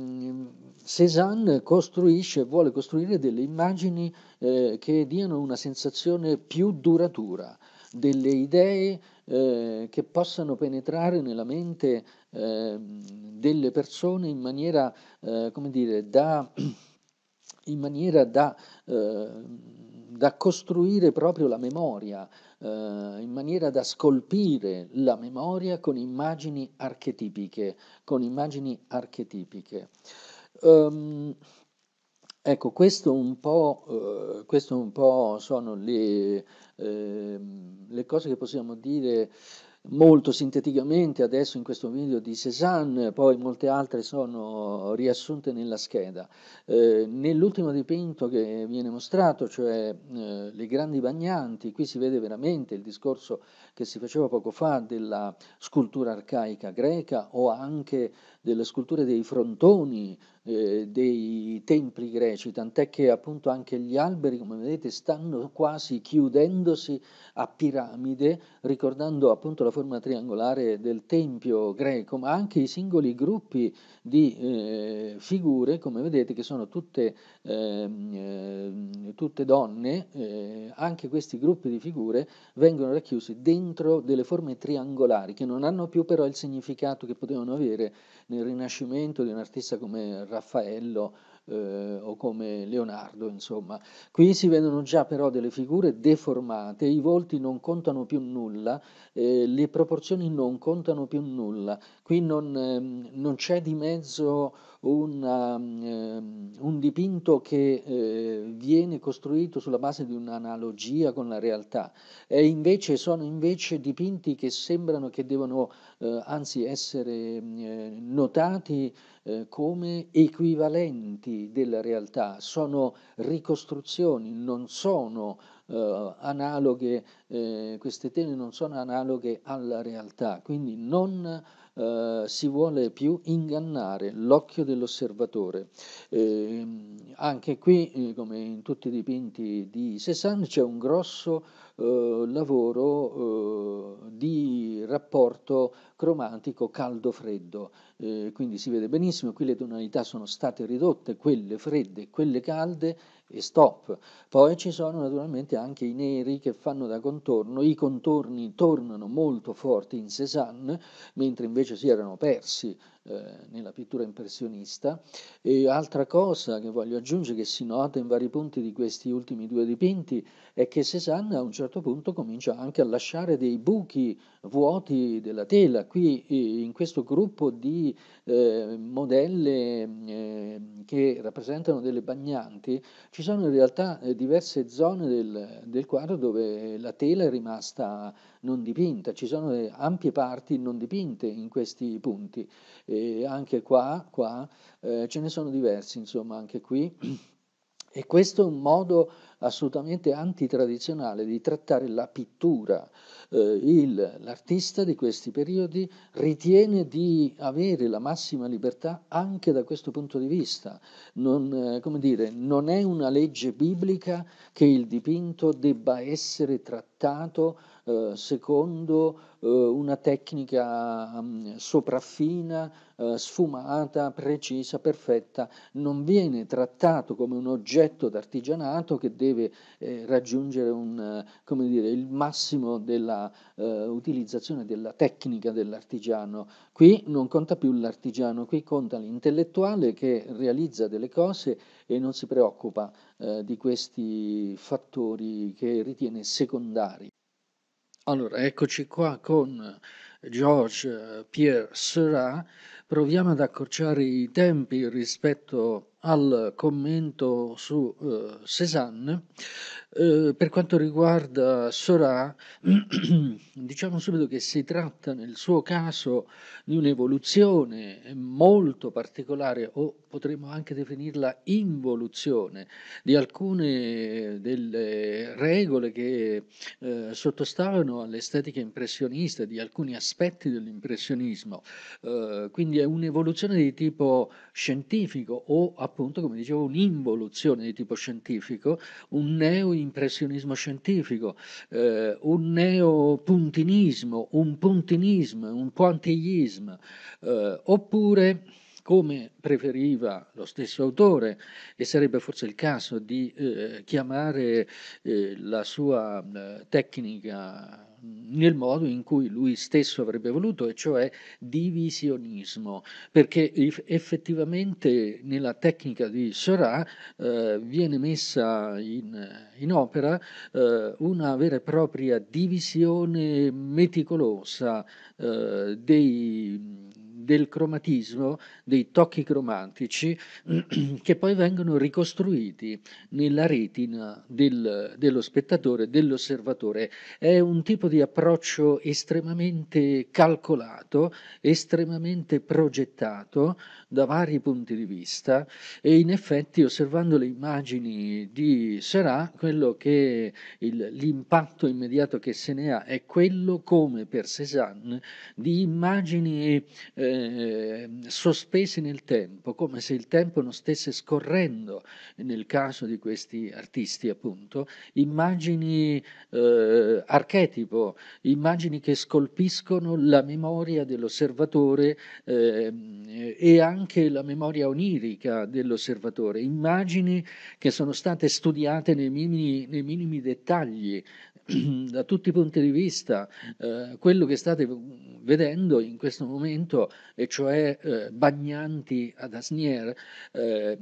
Cézanne costruisce, vuole costruire delle immagini eh, che diano una sensazione più duratura, delle idee eh, che possano penetrare nella mente eh, delle persone in maniera, eh, come dire, da, in maniera da, eh, da costruire proprio la memoria, eh, in maniera da scolpire la memoria con immagini archetipiche. Con immagini archetipiche. Um, Ecco, questo un po', eh, questo un po sono le, eh, le, cose che possiamo dire molto sinteticamente adesso in questo video di Cézanne, poi molte altre sono riassunte nella scheda. Eh, nell'ultimo dipinto che viene mostrato, cioè eh, Le grandi bagnanti, qui si vede veramente il discorso che si faceva poco fa della scultura arcaica greca o anche delle sculture dei frontoni eh, dei templi greci, tant'è che appunto anche gli alberi, come vedete, stanno quasi chiudendosi a piramide, ricordando appunto la forma triangolare del tempio greco, ma anche i singoli gruppi di eh, figure, come vedete, che sono tutte, ehm, eh, tutte donne, eh, anche questi gruppi di figure vengono racchiusi dentro delle forme triangolari che non hanno più però il significato che potevano avere nel rinascimento di un artista come Raffaello eh, o come Leonardo, insomma. Qui si vedono già però delle figure deformate, i volti non contano più nulla, eh, le proporzioni non contano più nulla, qui non, ehm, non c'è di mezzo una, um, ehm, un dipinto che eh, viene costruito sulla base di un'analogia con la realtà, e invece sono invece dipinti che sembrano che devono eh, anzi essere mm, eh, notati eh, come equivalenti della realtà, sono ricostruzioni, non sono eh, analoghe, eh, queste tene non sono analoghe alla realtà, quindi non eh, si vuole più ingannare l'occhio dell'osservatore. Eh, anche qui, eh, come in tutti i dipinti di Cézanne, c'è un grosso eh, lavoro eh, di rapporto cromatico caldo-freddo, quindi si vede benissimo, qui le tonalità sono state ridotte, quelle fredde e quelle calde, e stop. Poi ci sono naturalmente anche i neri che fanno da contorno, i contorni tornano molto forti in Cézanne, mentre invece si erano persi eh, nella pittura impressionista. E altra cosa che voglio aggiungere, che si nota in vari punti di questi ultimi due dipinti, è che Cézanne a un certo punto comincia anche a lasciare dei buchi vuoti della tela. Qui eh, in questo gruppo di eh, modelle eh, che rappresentano delle bagnanti ci ci sono in realtà eh, diverse zone del, del, quadro dove la tela è rimasta non dipinta, ci sono eh, ampie parti non dipinte in questi punti, e anche qua, qua eh, ce ne sono diversi, insomma, anche qui. [CLEARS THROAT] E questo è un modo assolutamente antitradizionale di trattare la pittura. Eh, il, l'artista di questi periodi ritiene di avere la massima libertà anche da questo punto di vista. Non, eh, dire, non è una legge biblica che il dipinto debba essere trattato eh, secondo eh, una tecnica mh, mm, sopraffina, eh, sfumata, precisa, perfetta. Non viene trattato come un oggetto d'artigianato che deve deve eh, raggiungere un, eh, dire, il massimo dell'utilizzazione eh, della tecnica dell'artigiano. Qui non conta più l'artigiano, qui conta l'intellettuale che realizza delle cose e non si preoccupa eh, di questi fattori che ritiene secondari. Allora, eccoci qua con Georges Pierre Seurat. Proviamo ad accorciare i tempi rispetto al commento su eh, Cézanne, eh, per quanto riguarda Sora, [CLEARS THROAT] diciamo subito che si tratta nel suo caso di un'evoluzione molto particolare o potremmo anche definirla involuzione di alcune delle regole che eh, sottostavano all'estetica impressionista, di alcuni aspetti dell'impressionismo. Eh, quindi è un'evoluzione di tipo scientifico o appunto appunto, come dicevo, un'involuzione di tipo scientifico, un neo-impressionismo scientifico, eh, un neopuntinismo, un puntinismo, un pointillismo, eh, oppure come preferiva lo stesso autore, e sarebbe forse il caso di eh, chiamare eh, la sua eh, tecnica nel modo in cui lui stesso avrebbe voluto, e cioè divisionismo, perché effettivamente nella tecnica di Seurat eh, viene messa in, in opera eh, una vera e propria divisione meticolosa eh, dei del cromatismo, dei tocchi cromatici [CLEARS THROAT] che poi vengono ricostruiti nella retina del, dello spettatore, dell'osservatore. È un tipo di approccio estremamente calcolato, estremamente progettato da vari punti di vista e in effetti osservando le immagini di Serà, quello che il, l'impatto immediato che se ne ha è quello come per Cézanne di immagini eh, eh, sospesi nel tempo, come se il tempo non stesse scorrendo, nel caso di questi artisti appunto, immagini eh, archetipo, immagini che scolpiscono la memoria dell'osservatore eh, e anche la memoria onirica dell'osservatore, immagini che sono state studiate nei minimi, nei minimi dettagli [CLEARS THROAT] da tutti i punti di vista eh, quello che state vedendo in questo momento, e cioè eh, bagnanti ad Asnier, eh,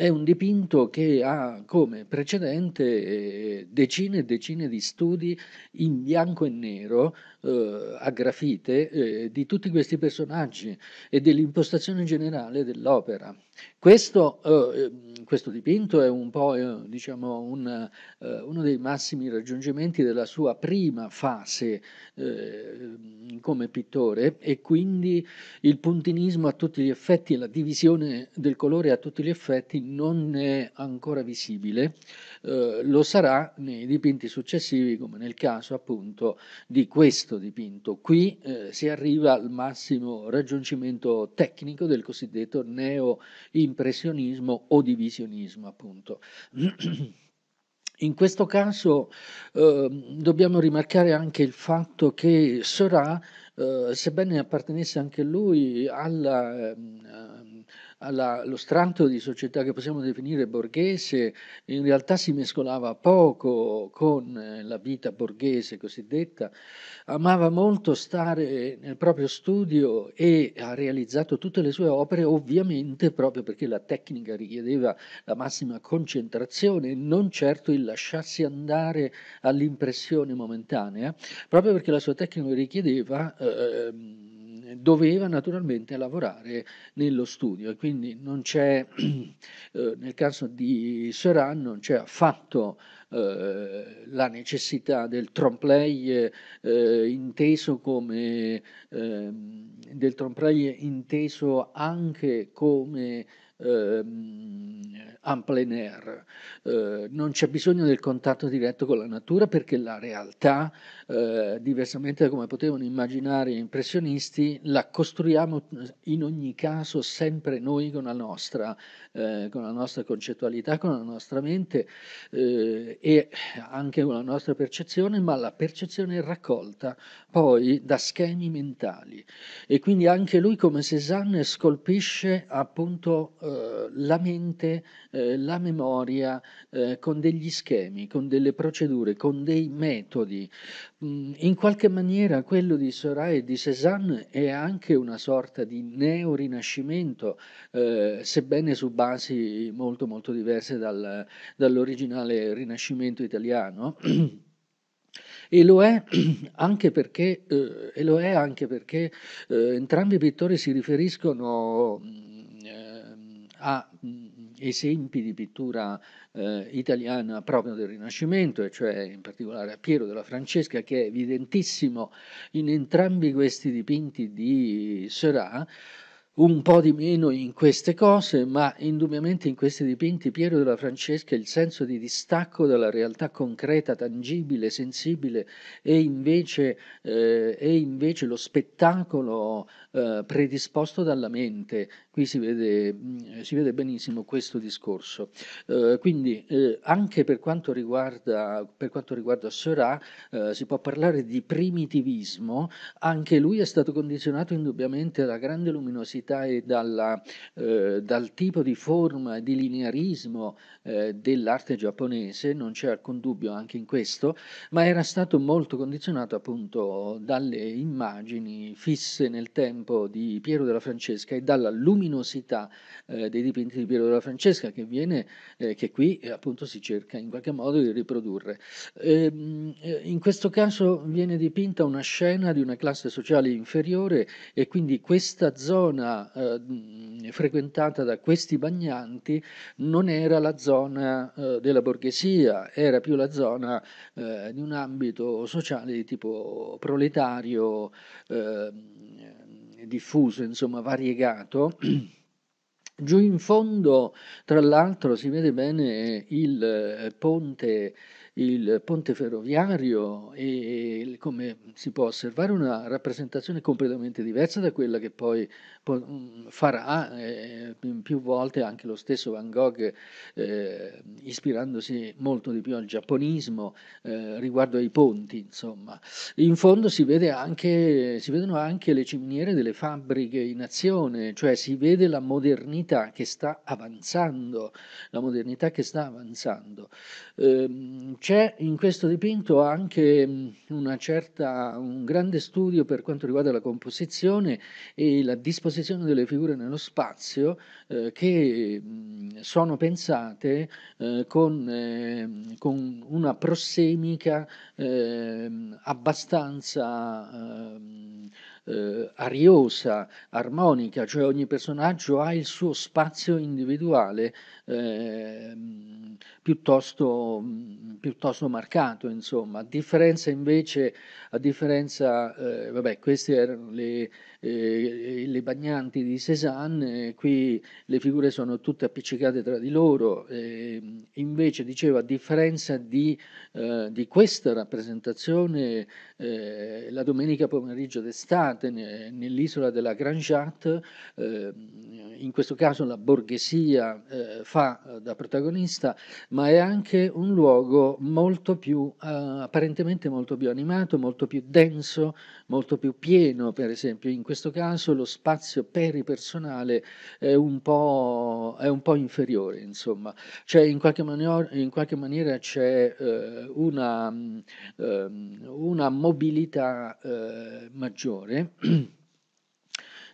è un dipinto che ha come precedente eh, decine e decine di studi in bianco e nero, eh, a grafite, eh, di tutti questi personaggi e dell'impostazione generale dell'opera. Questo, eh, ehm, questo, dipinto è un po' eh, diciamo un, eh, uno dei massimi raggiungimenti della sua prima fase come pittore e quindi il puntinismo a tutti gli effetti, e la divisione del colore a tutti gli effetti non è ancora visibile, eh, lo sarà nei dipinti successivi, come nel caso appunto di questo dipinto. Qui eh, si arriva al massimo raggiungimento tecnico del cosiddetto neo-impressionismo o divisionismo, appunto. [CLEARS THROAT] In questo caso eh, dobbiamo rimarcare anche il fatto che Seurat eh, sebbene appartenesse anche lui alla, ehm, ehm, alla, allo strato di società che possiamo definire borghese, in realtà si mescolava poco con eh, la vita borghese cosiddetta, amava molto stare nel proprio studio e ha realizzato tutte le sue opere ovviamente proprio perché la tecnica richiedeva la massima concentrazione e non certo il lasciarsi andare all'impressione momentanea, proprio perché la sua tecnica richiedeva eh, eh, ehm, doveva naturalmente lavorare nello studio e quindi non c'è, [CLEARS THROAT] eh, nel caso di Seran, non c'è affatto eh, la necessità del trompe-l'œil eh, inteso come ehm, del trompe inteso anche come eh, en plein air. Eh, non c'è bisogno del contatto diretto con la natura perché la realtà, eh, diversamente da come potevano immaginare gli impressionisti, la costruiamo eh, in ogni caso sempre noi con la nostra, eh, con la nostra concettualità, con la nostra mente eh, e anche con la nostra percezione, ma la percezione è raccolta poi da schemi mentali e quindi anche lui come Cézanne scolpisce appunto eh, la mente, eh, la memoria eh, con degli schemi, con delle procedure, con dei metodi. Mm, in qualche maniera quello di Soray e di Cézanne è anche una sorta di neorinascimento, eh, sebbene su basi molto molto diverse dal, dall'originale rinascimento italiano. [CLEARS THROAT] E lo è [CLEARS THROAT] anche perché, eh, è anche perché eh, entrambi i pittori si riferiscono mm, a esempi di pittura eh, italiana proprio del Rinascimento, e cioè in particolare a Piero della Francesca, che è evidentissimo in entrambi questi dipinti di Seurat, un po' di meno in queste cose, ma indubbiamente in questi dipinti Piero della Francesca il senso di distacco dalla realtà concreta, tangibile, sensibile e invece, eh, invece, lo spettacolo eh, predisposto dalla mente, qui si vede, mm, si vede benissimo questo discorso. Eh, quindi eh, anche per quanto riguarda, per quanto riguarda Seurat eh, si può parlare di primitivismo, anche lui è stato condizionato indubbiamente dalla grande luminosità e dalla, eh, dal tipo di forma e di linearismo eh, dell'arte giapponese, non c'è alcun dubbio anche in questo, ma era stato molto condizionato appunto dalle immagini fisse nel tempo di Piero della Francesca e dalla luminosità luminosità eh, dei dipinti di Piero della Francesca che, viene, eh, che qui eh, appunto si cerca in qualche modo di riprodurre. Ehm, eh, in questo caso viene dipinta una scena di una classe sociale inferiore e quindi questa zona eh, frequentata da questi bagnanti non era la zona della borghesia, era più la zona di un ambito sociale di tipo proletario, eh, diffuso, insomma variegato. [CLEARS THROAT] Giù in fondo, tra l'altro, si vede bene il eh, ponte, il ponte ferroviario e, come si può osservare una rappresentazione completamente diversa da quella che poi Mm, farà eh, più volte anche lo stesso Van Gogh eh, ispirandosi molto di più al giapponismo eh, riguardo ai ponti insomma in fondo si, vede anche, si vedono anche le ciminiere delle fabbriche in azione cioè si vede la modernità che sta avanzando la modernità che sta avanzando ehm, c'è in questo dipinto anche mm, certa, un grande studio per quanto riguarda la composizione e la disposizione ci delle figure nello spazio eh, che sono pensate eh, con, eh, con, una prossemica ehm, abbastanza ehm, eh, ariosa, armonica, cioè ogni personaggio ha il suo spazio individuale eh, piuttosto, mm, piuttosto, marcato, insomma. A differenza invece, a differenza, eh, vabbè, queste erano le, eh, le bagnanti di Cézanne, qui le figure sono tutte appiccicate tra di loro, ehm, invece dicevo, a differenza di, eh, di questa rappresentazione, eh, la domenica pomeriggio d'estate, Sarde, nell'isola della Grand Jatte, ehm, in questo caso la borghesia eh, fa eh, da protagonista, ma è anche un luogo molto più, eh, apparentemente molto più animato, molto più denso, molto più pieno, per esempio. In questo caso lo spazio peripersonale è un po', è un po inferiore, insomma. Cioè, in qualche, maniera, in qualche maniera c'è una, mm, ehm, una mobilità maggiore time. [CLEARS THROAT]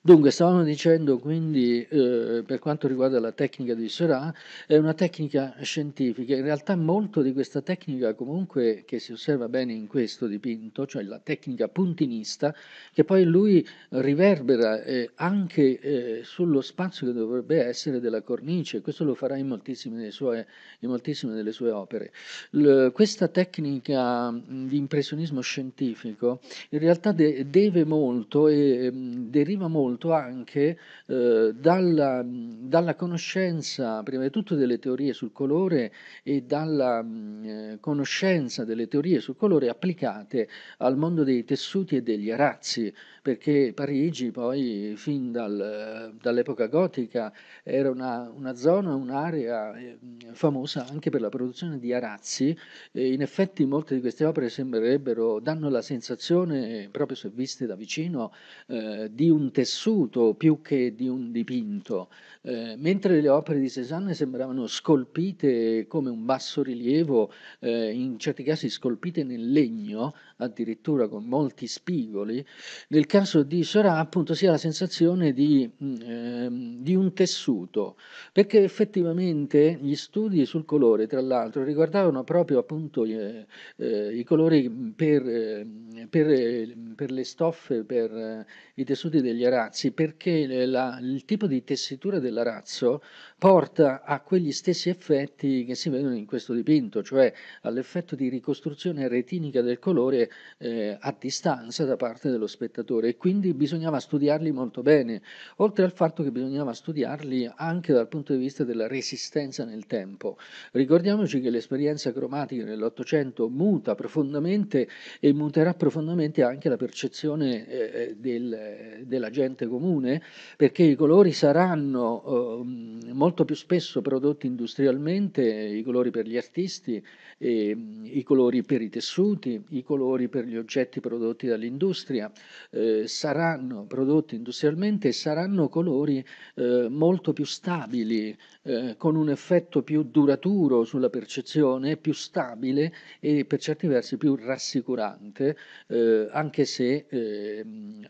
Dunque, stavamo dicendo quindi, eh, per quanto riguarda la tecnica di Seurat, è una tecnica scientifica. In realtà molto di questa tecnica, comunque, che si osserva bene in questo dipinto, cioè la tecnica puntinista, che poi lui riverbera eh, anche eh, sullo spazio che dovrebbe essere della cornice. Questo lo farà in moltissime delle sue, moltissime delle sue opere. L- questa tecnica di impressionismo scientifico in realtà de- deve molto e deriva molto molto anche eh, dalla, dalla, conoscenza, prima di tutto, delle teorie sul colore e dalla mh, eh, conoscenza delle teorie sul colore applicate al mondo dei tessuti e degli arazzi, perché Parigi poi fin dal, eh, dall'epoca gotica era una, una zona, un'area eh, famosa anche per la produzione di arazzi e in effetti molte di queste opere sembrerebbero, danno la sensazione, proprio se viste da vicino, eh, di un tessuto vissuto più che di un dipinto, eh, mentre le opere di Cézanne sembravano scolpite come un bassorilievo, eh, in certi casi scolpite nel legno, addirittura con molti spigoli, nel caso di Seurat appunto si ha la sensazione di, eh, di un tessuto, perché effettivamente gli studi sul colore, tra l'altro, riguardavano proprio appunto eh, eh, i colori per, eh, per, per, le stoffe, per eh, i tessuti degli arazzi, perché eh, la, il tipo di tessitura dell'arazzo porta a quegli stessi effetti che si vedono in questo dipinto, cioè all'effetto di ricostruzione retinica del colore eh, a distanza da parte dello spettatore e quindi bisognava studiarli molto bene, oltre al fatto che bisognava studiarli anche dal punto di vista della resistenza nel tempo. Ricordiamoci che l'esperienza cromatica nell'Ottocento muta profondamente e muterà profondamente anche la percezione eh, eh del, della gente comune perché i colori saranno eh, molto molto più spesso prodotti industrialmente i colori per gli artisti, e, ehm, i colori per i tessuti, i colori per gli oggetti prodotti dall'industria, eh, saranno prodotti industrialmente e saranno colori eh, molto più stabili, eh, con un effetto più duraturo sulla percezione, più stabile e per certi versi più rassicurante, eh, anche, se, eh,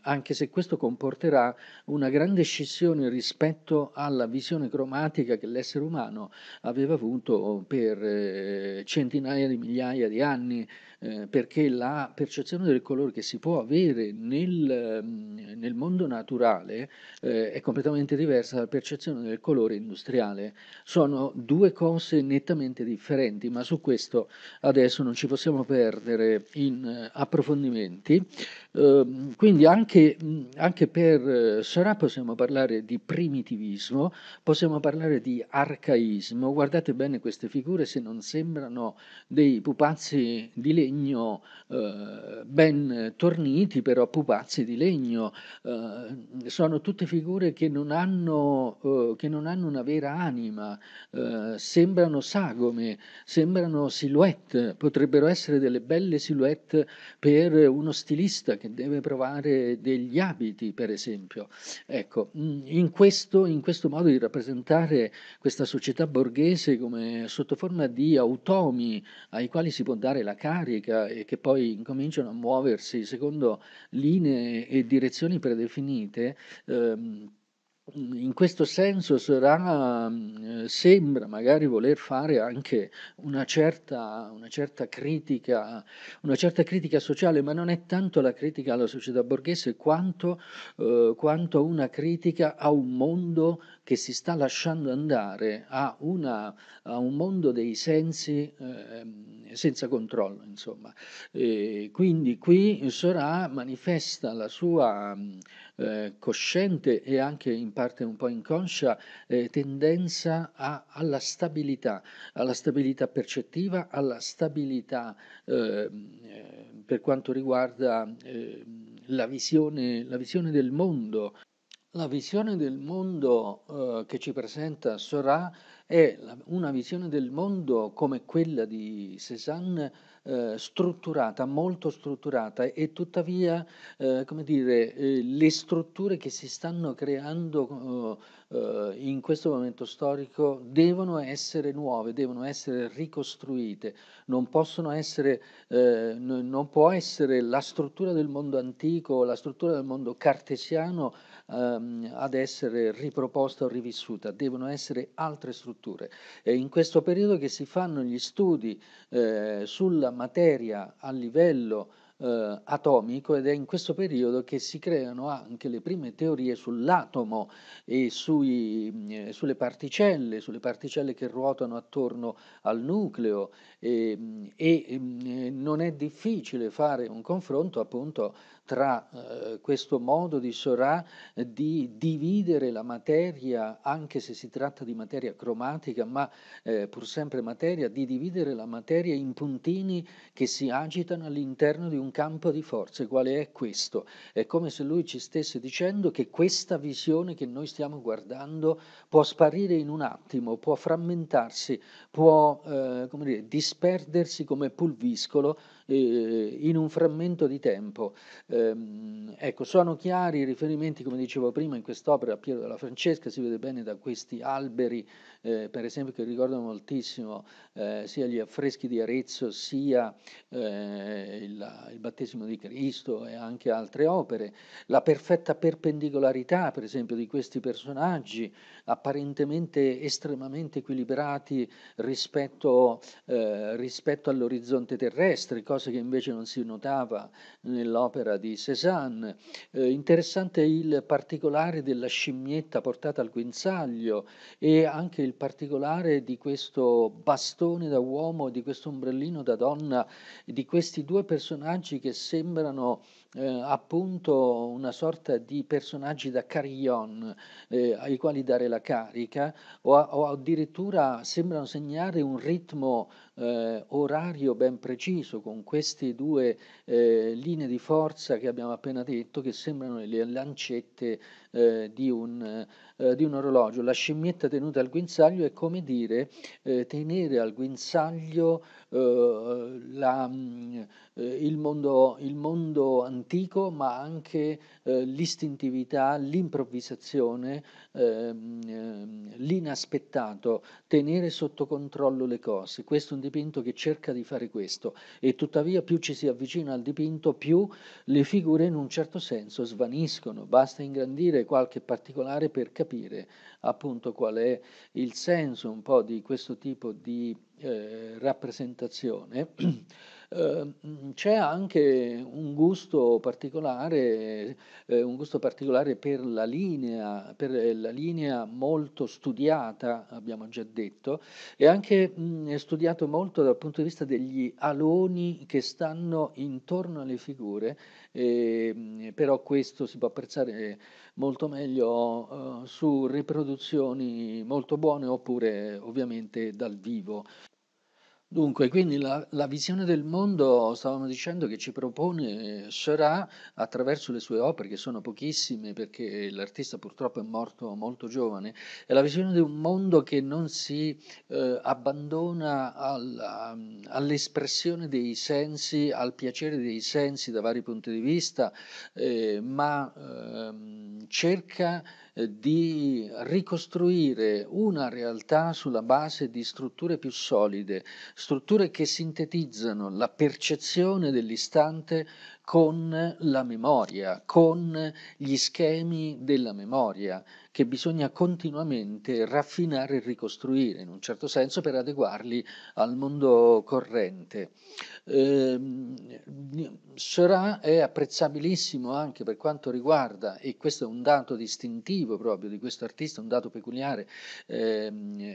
anche, se, questo comporterà una grande scissione rispetto alla visione cromatica che l'essere umano aveva avuto per eh, centinaia di migliaia di anni, eh, perché la percezione del colore che si può avere nel ehm, nel mondo naturale eh, è completamente diversa dalla percezione del colore industriale. Sono due cose nettamente differenti, ma su questo adesso non ci possiamo perdere in eh, approfondimenti. Eh, quindi anche, anche per eh, Sarà possiamo parlare di primitivismo, possiamo parlare di arcaismo. Guardate bene queste figure se non sembrano dei pupazzi di legno eh, ben torniti, però pupazzi di legno eh, sono tutte figure che non hanno, eh, che non hanno una vera anima, eh, sembrano sagome, sembrano silhouette, potrebbero essere delle belle silhouette per uno stilista che deve provare degli abiti, per esempio. Ecco, mm, in questo, in questo modo di rappresentare questa società borghese come sotto forma di automi ai quali si può dare la carica e che poi incominciano a muoversi secondo linee e direzioni definite, ehm, in questo senso sarà, mm, eh, sembra magari voler fare anche una certa, una, certa critica, una certa, critica, sociale, ma non è tanto la critica alla società borghese quanto, eh, quanto una critica a un mondo che si sta lasciando andare a, una, a un mondo dei sensi eh, senza controllo. Insomma. E quindi qui Sora manifesta la sua eh, cosciente e anche in parte un po' inconscia eh, tendenza a, alla stabilità, alla stabilità percettiva, alla stabilità ehm, eh, per quanto riguarda ehm, la visione, la visione del mondo. La visione del mondo eh, che ci presenta Sora è la, una visione del mondo come quella di Cézanne eh, strutturata, molto strutturata e tuttavia eh, come dire, eh, le strutture che si stanno creando eh, eh, in questo momento storico devono essere nuove, devono essere ricostruite, non possono essere, non può essere la struttura del mondo antico, la struttura del mondo cartesiano ehm, ad essere riproposta o rivissuta, devono essere altre strutture. È in questo periodo che si fanno gli studi eh, sulla materia a livello eh, atomico ed è in questo periodo che si creano anche le prime teorie sull'atomo e sui, eh, sulle particelle, sulle particelle che ruotano attorno al nucleo ehm, e, e, ehm, e non è difficile fare un confronto appunto tra eh, questo modo di Sora eh, di dividere la materia, anche se si tratta di materia cromatica, ma eh, pur sempre materia, di dividere la materia in puntini che si agitano all'interno di un campo di forze, quale è questo. È come se lui ci stesse dicendo che questa visione che noi stiamo guardando può sparire in un attimo, può frammentarsi, può eh, come dire, disperdersi come pulviscolo eh, in un frammento di tempo. Ehm, ecco, sono chiari i riferimenti, come dicevo prima, in quest'opera a Piero della Francesca, si vede bene da questi alberi eh, per esempio, che ricordano moltissimo eh, sia gli affreschi di Arezzo, sia eh, il, il, battesimo di Cristo e anche altre opere, la perfetta perpendicolarità, per esempio, di questi personaggi apparentemente estremamente equilibrati rispetto, eh, rispetto all'orizzonte terrestre, cosa che invece non si notava nell'opera di Cézanne. Eh, interessante il particolare della scimmietta portata al guinzaglio e anche il particolare di questo bastone da uomo, di questo ombrellino da donna, di questi due personaggi che sembrano eh, appunto una sorta di personaggi da carillon eh, ai quali dare la carica o, o addirittura sembrano segnare un ritmo eh, orario ben preciso con queste due eh, linee di forza che abbiamo appena detto che sembrano le lancette eh, di un, eh, di, un, orologio. La scimmietta tenuta al guinzaglio è come dire tenere al guinzaglio eh, la, mm, eh, il, mondo, il, mondo, antico, ma anche eh, l'istintività, l'improvvisazione, ehm, ehm, l'inaspettato, tenere sotto controllo le cose. Questo è un dipinto che cerca di fare questo e tuttavia più ci si avvicina al dipinto, più le figure in un certo senso svaniscono. Basta ingrandire qualche particolare per capire appunto qual è il senso un po' di questo tipo di eh, rappresentazione [CLEARS THROAT] Ehm, c'è anche un gusto particolare, eh, un gusto particolare per, la linea, per eh, la linea molto studiata, abbiamo già detto, e anche mm, studiato molto dal punto di vista degli aloni che stanno intorno alle figure, e, ehm, però questo si può apprezzare molto meglio eh, su riproduzioni molto buone oppure ovviamente dal vivo. Dunque, quindi la, la, visione del mondo, stavamo dicendo, che ci propone eh, Seurat attraverso le sue opere, che sono pochissime perché l'artista purtroppo è morto molto giovane, è la visione di un mondo che non si eh, abbandona alla, um, all'espressione dei sensi, al piacere dei sensi da vari punti di vista, eh, ma eh, cerca eh, di ricostruire una realtà sulla base di strutture più solide, strutture che sintetizzano la percezione dell'istante con la memoria, con gli schemi della memoria che bisogna continuamente raffinare e ricostruire in un certo senso per adeguarli al mondo corrente. Eh, Seurat è apprezzabilissimo anche per quanto riguarda, e questo è un dato distintivo proprio di questo artista, un dato peculiare, eh,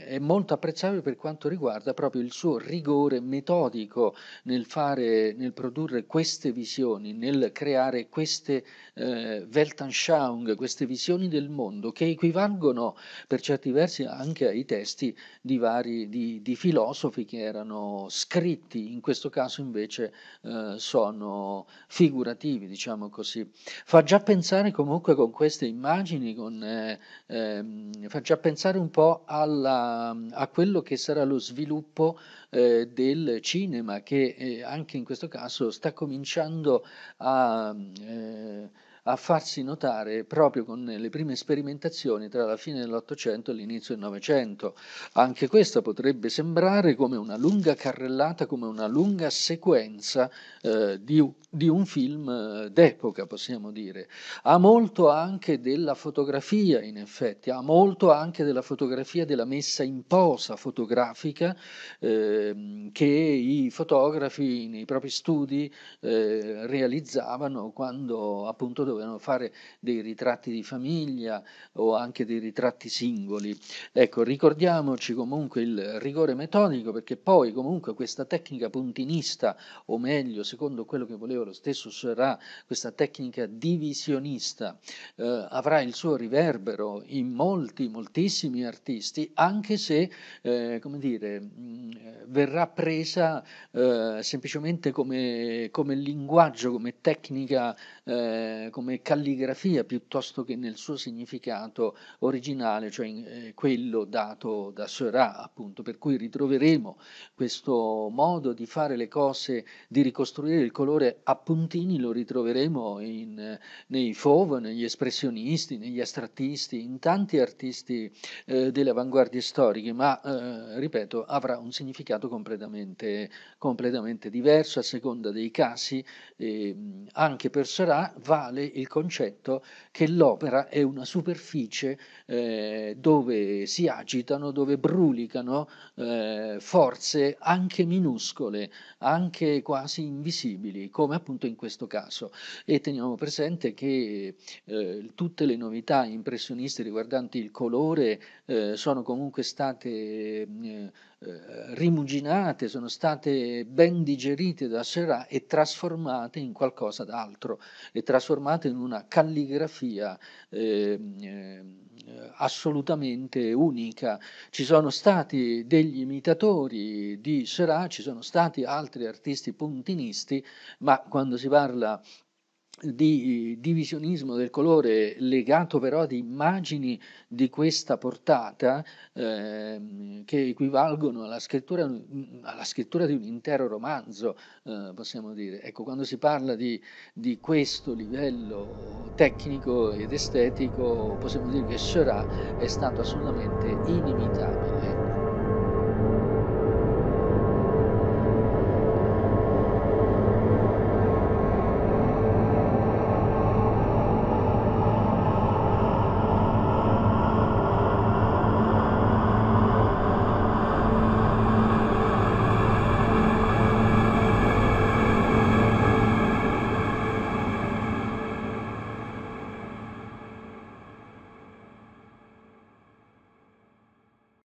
è molto apprezzabile per quanto riguarda proprio il suo rigore metodico nel, fare, nel produrre queste visioni visioni, nel creare queste eh, Weltanschauung, queste visioni del mondo che equivalgono per certi versi anche ai testi di, vari, di, di filosofi che erano scritti, in questo caso invece eh, sono figurativi, diciamo così. Fa già pensare comunque con queste immagini, con, eh, eh, fa già pensare un po' alla, a quello che sarà lo sviluppo eh, del cinema che eh, anche in questo caso sta cominciando a mm, eh, a farsi notare proprio con le prime sperimentazioni tra la fine dell'Ottocento e l'inizio del Novecento. Anche questa potrebbe sembrare come una lunga carrellata, come una lunga sequenza eh, di, di, un film eh, d'epoca, possiamo dire. Ha molto anche della fotografia, in effetti, ha molto anche della fotografia della messa in posa fotografica eh, che i fotografi nei propri studi eh, realizzavano quando appunto dovevano fare dei ritratti di famiglia o anche dei ritratti singoli. Ecco, ricordiamoci comunque il rigore metodico perché poi comunque questa tecnica puntinista, o meglio, secondo quello che voleva lo stesso Seurat, questa tecnica divisionista eh, avrà il suo riverbero in molti, moltissimi artisti, anche se, eh, come dire, mh, mm, verrà presa eh, semplicemente come, come linguaggio, come tecnica, eh, come calligrafia piuttosto che nel suo significato originale, cioè eh, quello dato da Seurat, appunto, per cui ritroveremo questo modo di fare le cose, di ricostruire il colore a puntini, lo ritroveremo in, nei Fauve, negli espressionisti, negli astrattisti, in tanti artisti eh, delle avanguardie storiche, ma eh, ripeto, avrà un significato completamente, completamente diverso a seconda dei casi, anche per Seurat vale il concetto che l'opera è una superficie eh, dove si agitano, dove brulicano eh, forze anche minuscole, anche quasi invisibili, come appunto in questo caso. E teniamo presente che eh, tutte le novità impressioniste riguardanti il colore eh, sono comunque state eh, eh, rimuginate, sono state ben digerite da Serra e trasformate in qualcosa d'altro, e trasformate in una calligrafia ehm, eh, assolutamente unica. Ci sono stati degli imitatori di Serra, ci sono stati altri artisti puntinisti, ma quando si parla di eh, divisionismo del colore legato però ad immagini di questa portata eh, che equivalgono alla scrittura, mm, alla scrittura, di un intero romanzo, eh, possiamo dire. Ecco, quando si parla di, di, questo livello tecnico ed estetico, possiamo dire che Seurat è stato assolutamente inimitabile.